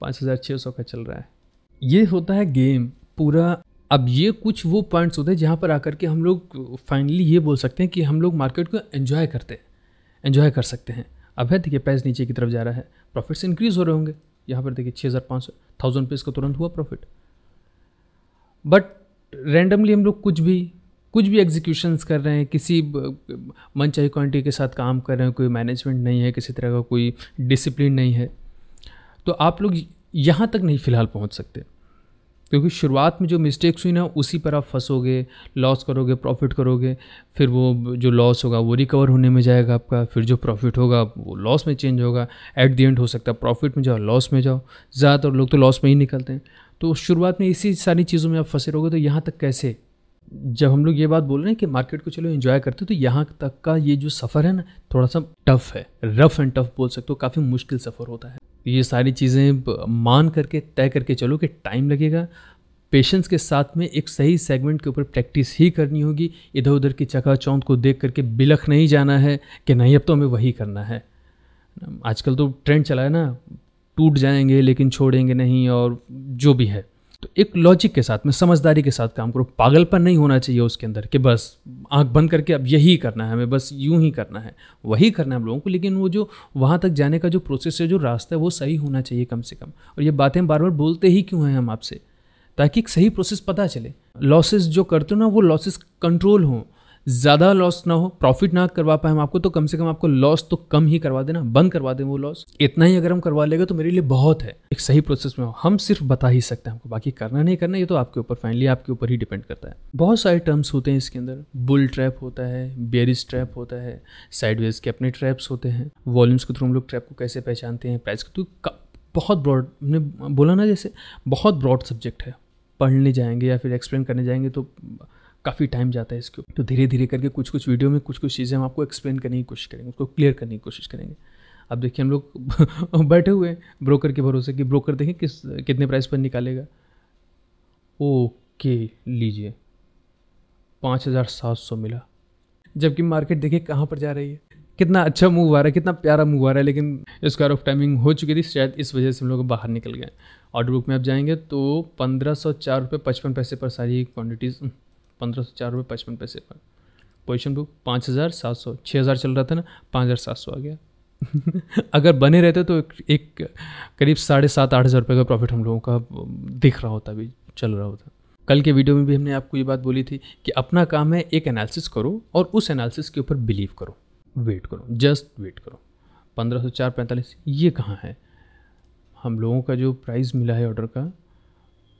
पाँच हज़ार छः सौ का चल रहा है ये होता है गेम पूरा अब ये कुछ वो पॉइंट्स होते हैं जहाँ पर आकर के हम लोग फाइनली ये बोल सकते हैं कि हम लोग मार्केट को एन्जॉय करते हैं एन्जॉय कर सकते हैं अब है देखिए प्राइस नीचे की तरफ जा रहा है प्रॉफिट्स इंक्रीज़ हो रहे होंगे यहाँ पर देखिए छः हज़ार पाँच सौ थाउजेंड पे इसका तुरंत हुआ प्रॉफिट बट रैंडमली हम लोग कुछ भी कुछ भी एग्जीक्यूशंस कर रहे हैं किसी मनचाही क्वान्टिटी के साथ काम कर रहे हैं कोई मैनेजमेंट नहीं है किसी तरह का कोई डिसिप्लिन नहीं है तो आप लोग यहाँ तक नहीं फ़िलहाल पहुँच सकते क्योंकि शुरुआत में जो मिस्टेक्स हुई ना उसी पर आप फंसोगे लॉस करोगे प्रॉफिट करोगे फिर वो जो लॉस होगा वो रिकवर होने में जाएगा आपका फिर जो प्रॉफिट होगा वो लॉस में चेंज होगा एट दी एंड हो सकता है प्रॉफिट में जाओ लॉस में जाओ ज़्यादातर लोग तो लॉस में ही निकलते हैं तो शुरुआत में इसी सारी चीज़ों में आप फंसे रहोगे तो यहाँ तक कैसे जब हम लोग ये बात बोल रहे हैं कि मार्केट को चलो इन्जॉय करते तो यहाँ तक का ये जो सफ़र है ना थोड़ा सा टफ है रफ एंड टफ बोल सकते हो काफ़ी मुश्किल सफ़र होता है ये सारी चीज़ें मान करके तय करके चलो कि टाइम लगेगा पेशेंस के साथ में एक सही सेगमेंट के ऊपर प्रैक्टिस ही करनी होगी इधर उधर की चकाचौंध को देख करके बिलख नहीं जाना है कि नहीं अब तो हमें वही करना है आजकल तो ट्रेंड चला है ना टूट जाएंगे लेकिन छोड़ेंगे नहीं और जो भी है तो एक लॉजिक के साथ में समझदारी के साथ काम करो पागलपन नहीं होना चाहिए उसके अंदर कि बस आंख बंद करके अब यही करना है हमें बस यूं ही करना है वही करना है हम लोगों को लेकिन वो जो वहाँ तक जाने का जो प्रोसेस है जो रास्ता है वो सही होना चाहिए कम से कम और ये बातें बार बार बोलते ही क्यों हैं हम आपसे ताकि एक सही प्रोसेस पता चले लॉसेस जो करते हो ना वो लॉसेस कंट्रोल हों ज़्यादा लॉस ना हो प्रॉफिट ना करवा पाए हम आपको तो कम से कम आपको लॉस तो कम ही करवा देना बंद करवा दें वो लॉस इतना ही अगर हम करवा लेगा तो मेरे लिए बहुत है एक सही प्रोसेस में हो हम सिर्फ बता ही सकते हैं हमको बाकी करना नहीं करना ये तो आपके ऊपर फाइनली आपके ऊपर ही डिपेंड करता है बहुत सारे टर्म्स होते हैं इसके अंदर बुल ट्रैप होता है बेरिस ट्रैप होता है साइडवेज के अपने ट्रैप्स होते हैं वॉल्यूम्स के थ्रू हम लोग ट्रैप को कैसे पहचानते हैं प्राइस के थ्रू बहुत ब्रॉड हमने बोला ना जैसे बहुत ब्रॉड सब्जेक्ट है पढ़ने जाएंगे या फिर एक्सप्लेन करने जाएंगे तो काफ़ी टाइम जाता है इसके ऊपर तो धीरे धीरे करके कुछ कुछ वीडियो में कुछ कुछ चीज़ें हम आपको एक्सप्लेन करने की कोशिश करेंगे उसको क्लियर करने की कोशिश करेंगे अब देखिए हम लोग <laughs> बैठे हुए हैं ब्रोकर के भरोसे कि ब्रोकर देखें किस कितने प्राइस पर निकालेगा ओके लीजिए पाँच हज़ार सात सौ मिला जबकि मार्केट देखिए कहाँ पर जा रही है कितना अच्छा मूव आ रहा है कितना प्यारा मूव आ रहा है लेकिन स्क्वायर ऑफ टाइमिंग हो चुकी थी शायद इस वजह से हम लोग बाहर निकल गए ऑर्डर बुक में आप जाएंगे तो पंद्रह सौ चार रुपये पचपन पैसे पर सारी क्वान्टिटीज़ पंद्रह सौ चार रुपये पचपन पैसे पर पोजिशन बुक पाँच हज़ार सात सौ छः हज़ार चल रहा था ना पाँच हज़ार सात सौ आ गया <laughs> अगर बने रहते तो एक, एक करीब साढ़े सात आठ हज़ार रुपये का प्रॉफिट हम लोगों का दिख रहा होता अभी चल रहा होता कल के वीडियो में भी हमने आपको ये बात बोली थी कि अपना काम है एक एनालिसिस करो और उस एनालिसिस के ऊपर बिलीव करो वेट करो जस्ट वेट करो पंद्रह सौ चार पैंतालीस ये कहाँ है हम लोगों का जो प्राइस मिला है ऑर्डर का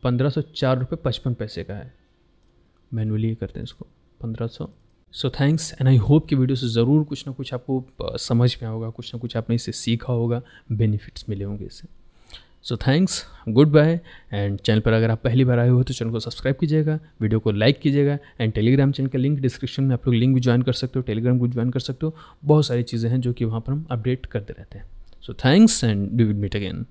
पंद्रह सौ चार रुपये पचपन पैसे का है मैनुअली करते हैं इसको पंद्रह सौ so thanks and I hope कि वीडियो से ज़रूर कुछ ना कुछ आपको समझ में होगा कुछ ना कुछ आपने इससे सीखा होगा बेनिफिट्स मिले होंगे इससे so thanks good bye and channel पर अगर आप पहली बार आए हो तो चैनल को सब्सक्राइब कीजिएगा वीडियो को लाइक कीजिएगा एंड टेलीग्राम चैनल का लिंक डिस्क्रिप्शन में आप लोग लिंक भी ज्वाइन कर सकते हो टेलीग्राम को ज्वाइन कर सकते हो बहुत सारी चीज़ें हैं जो कि वहाँ पर हम अपडेट करते रहते हैं so thanks and do with meet again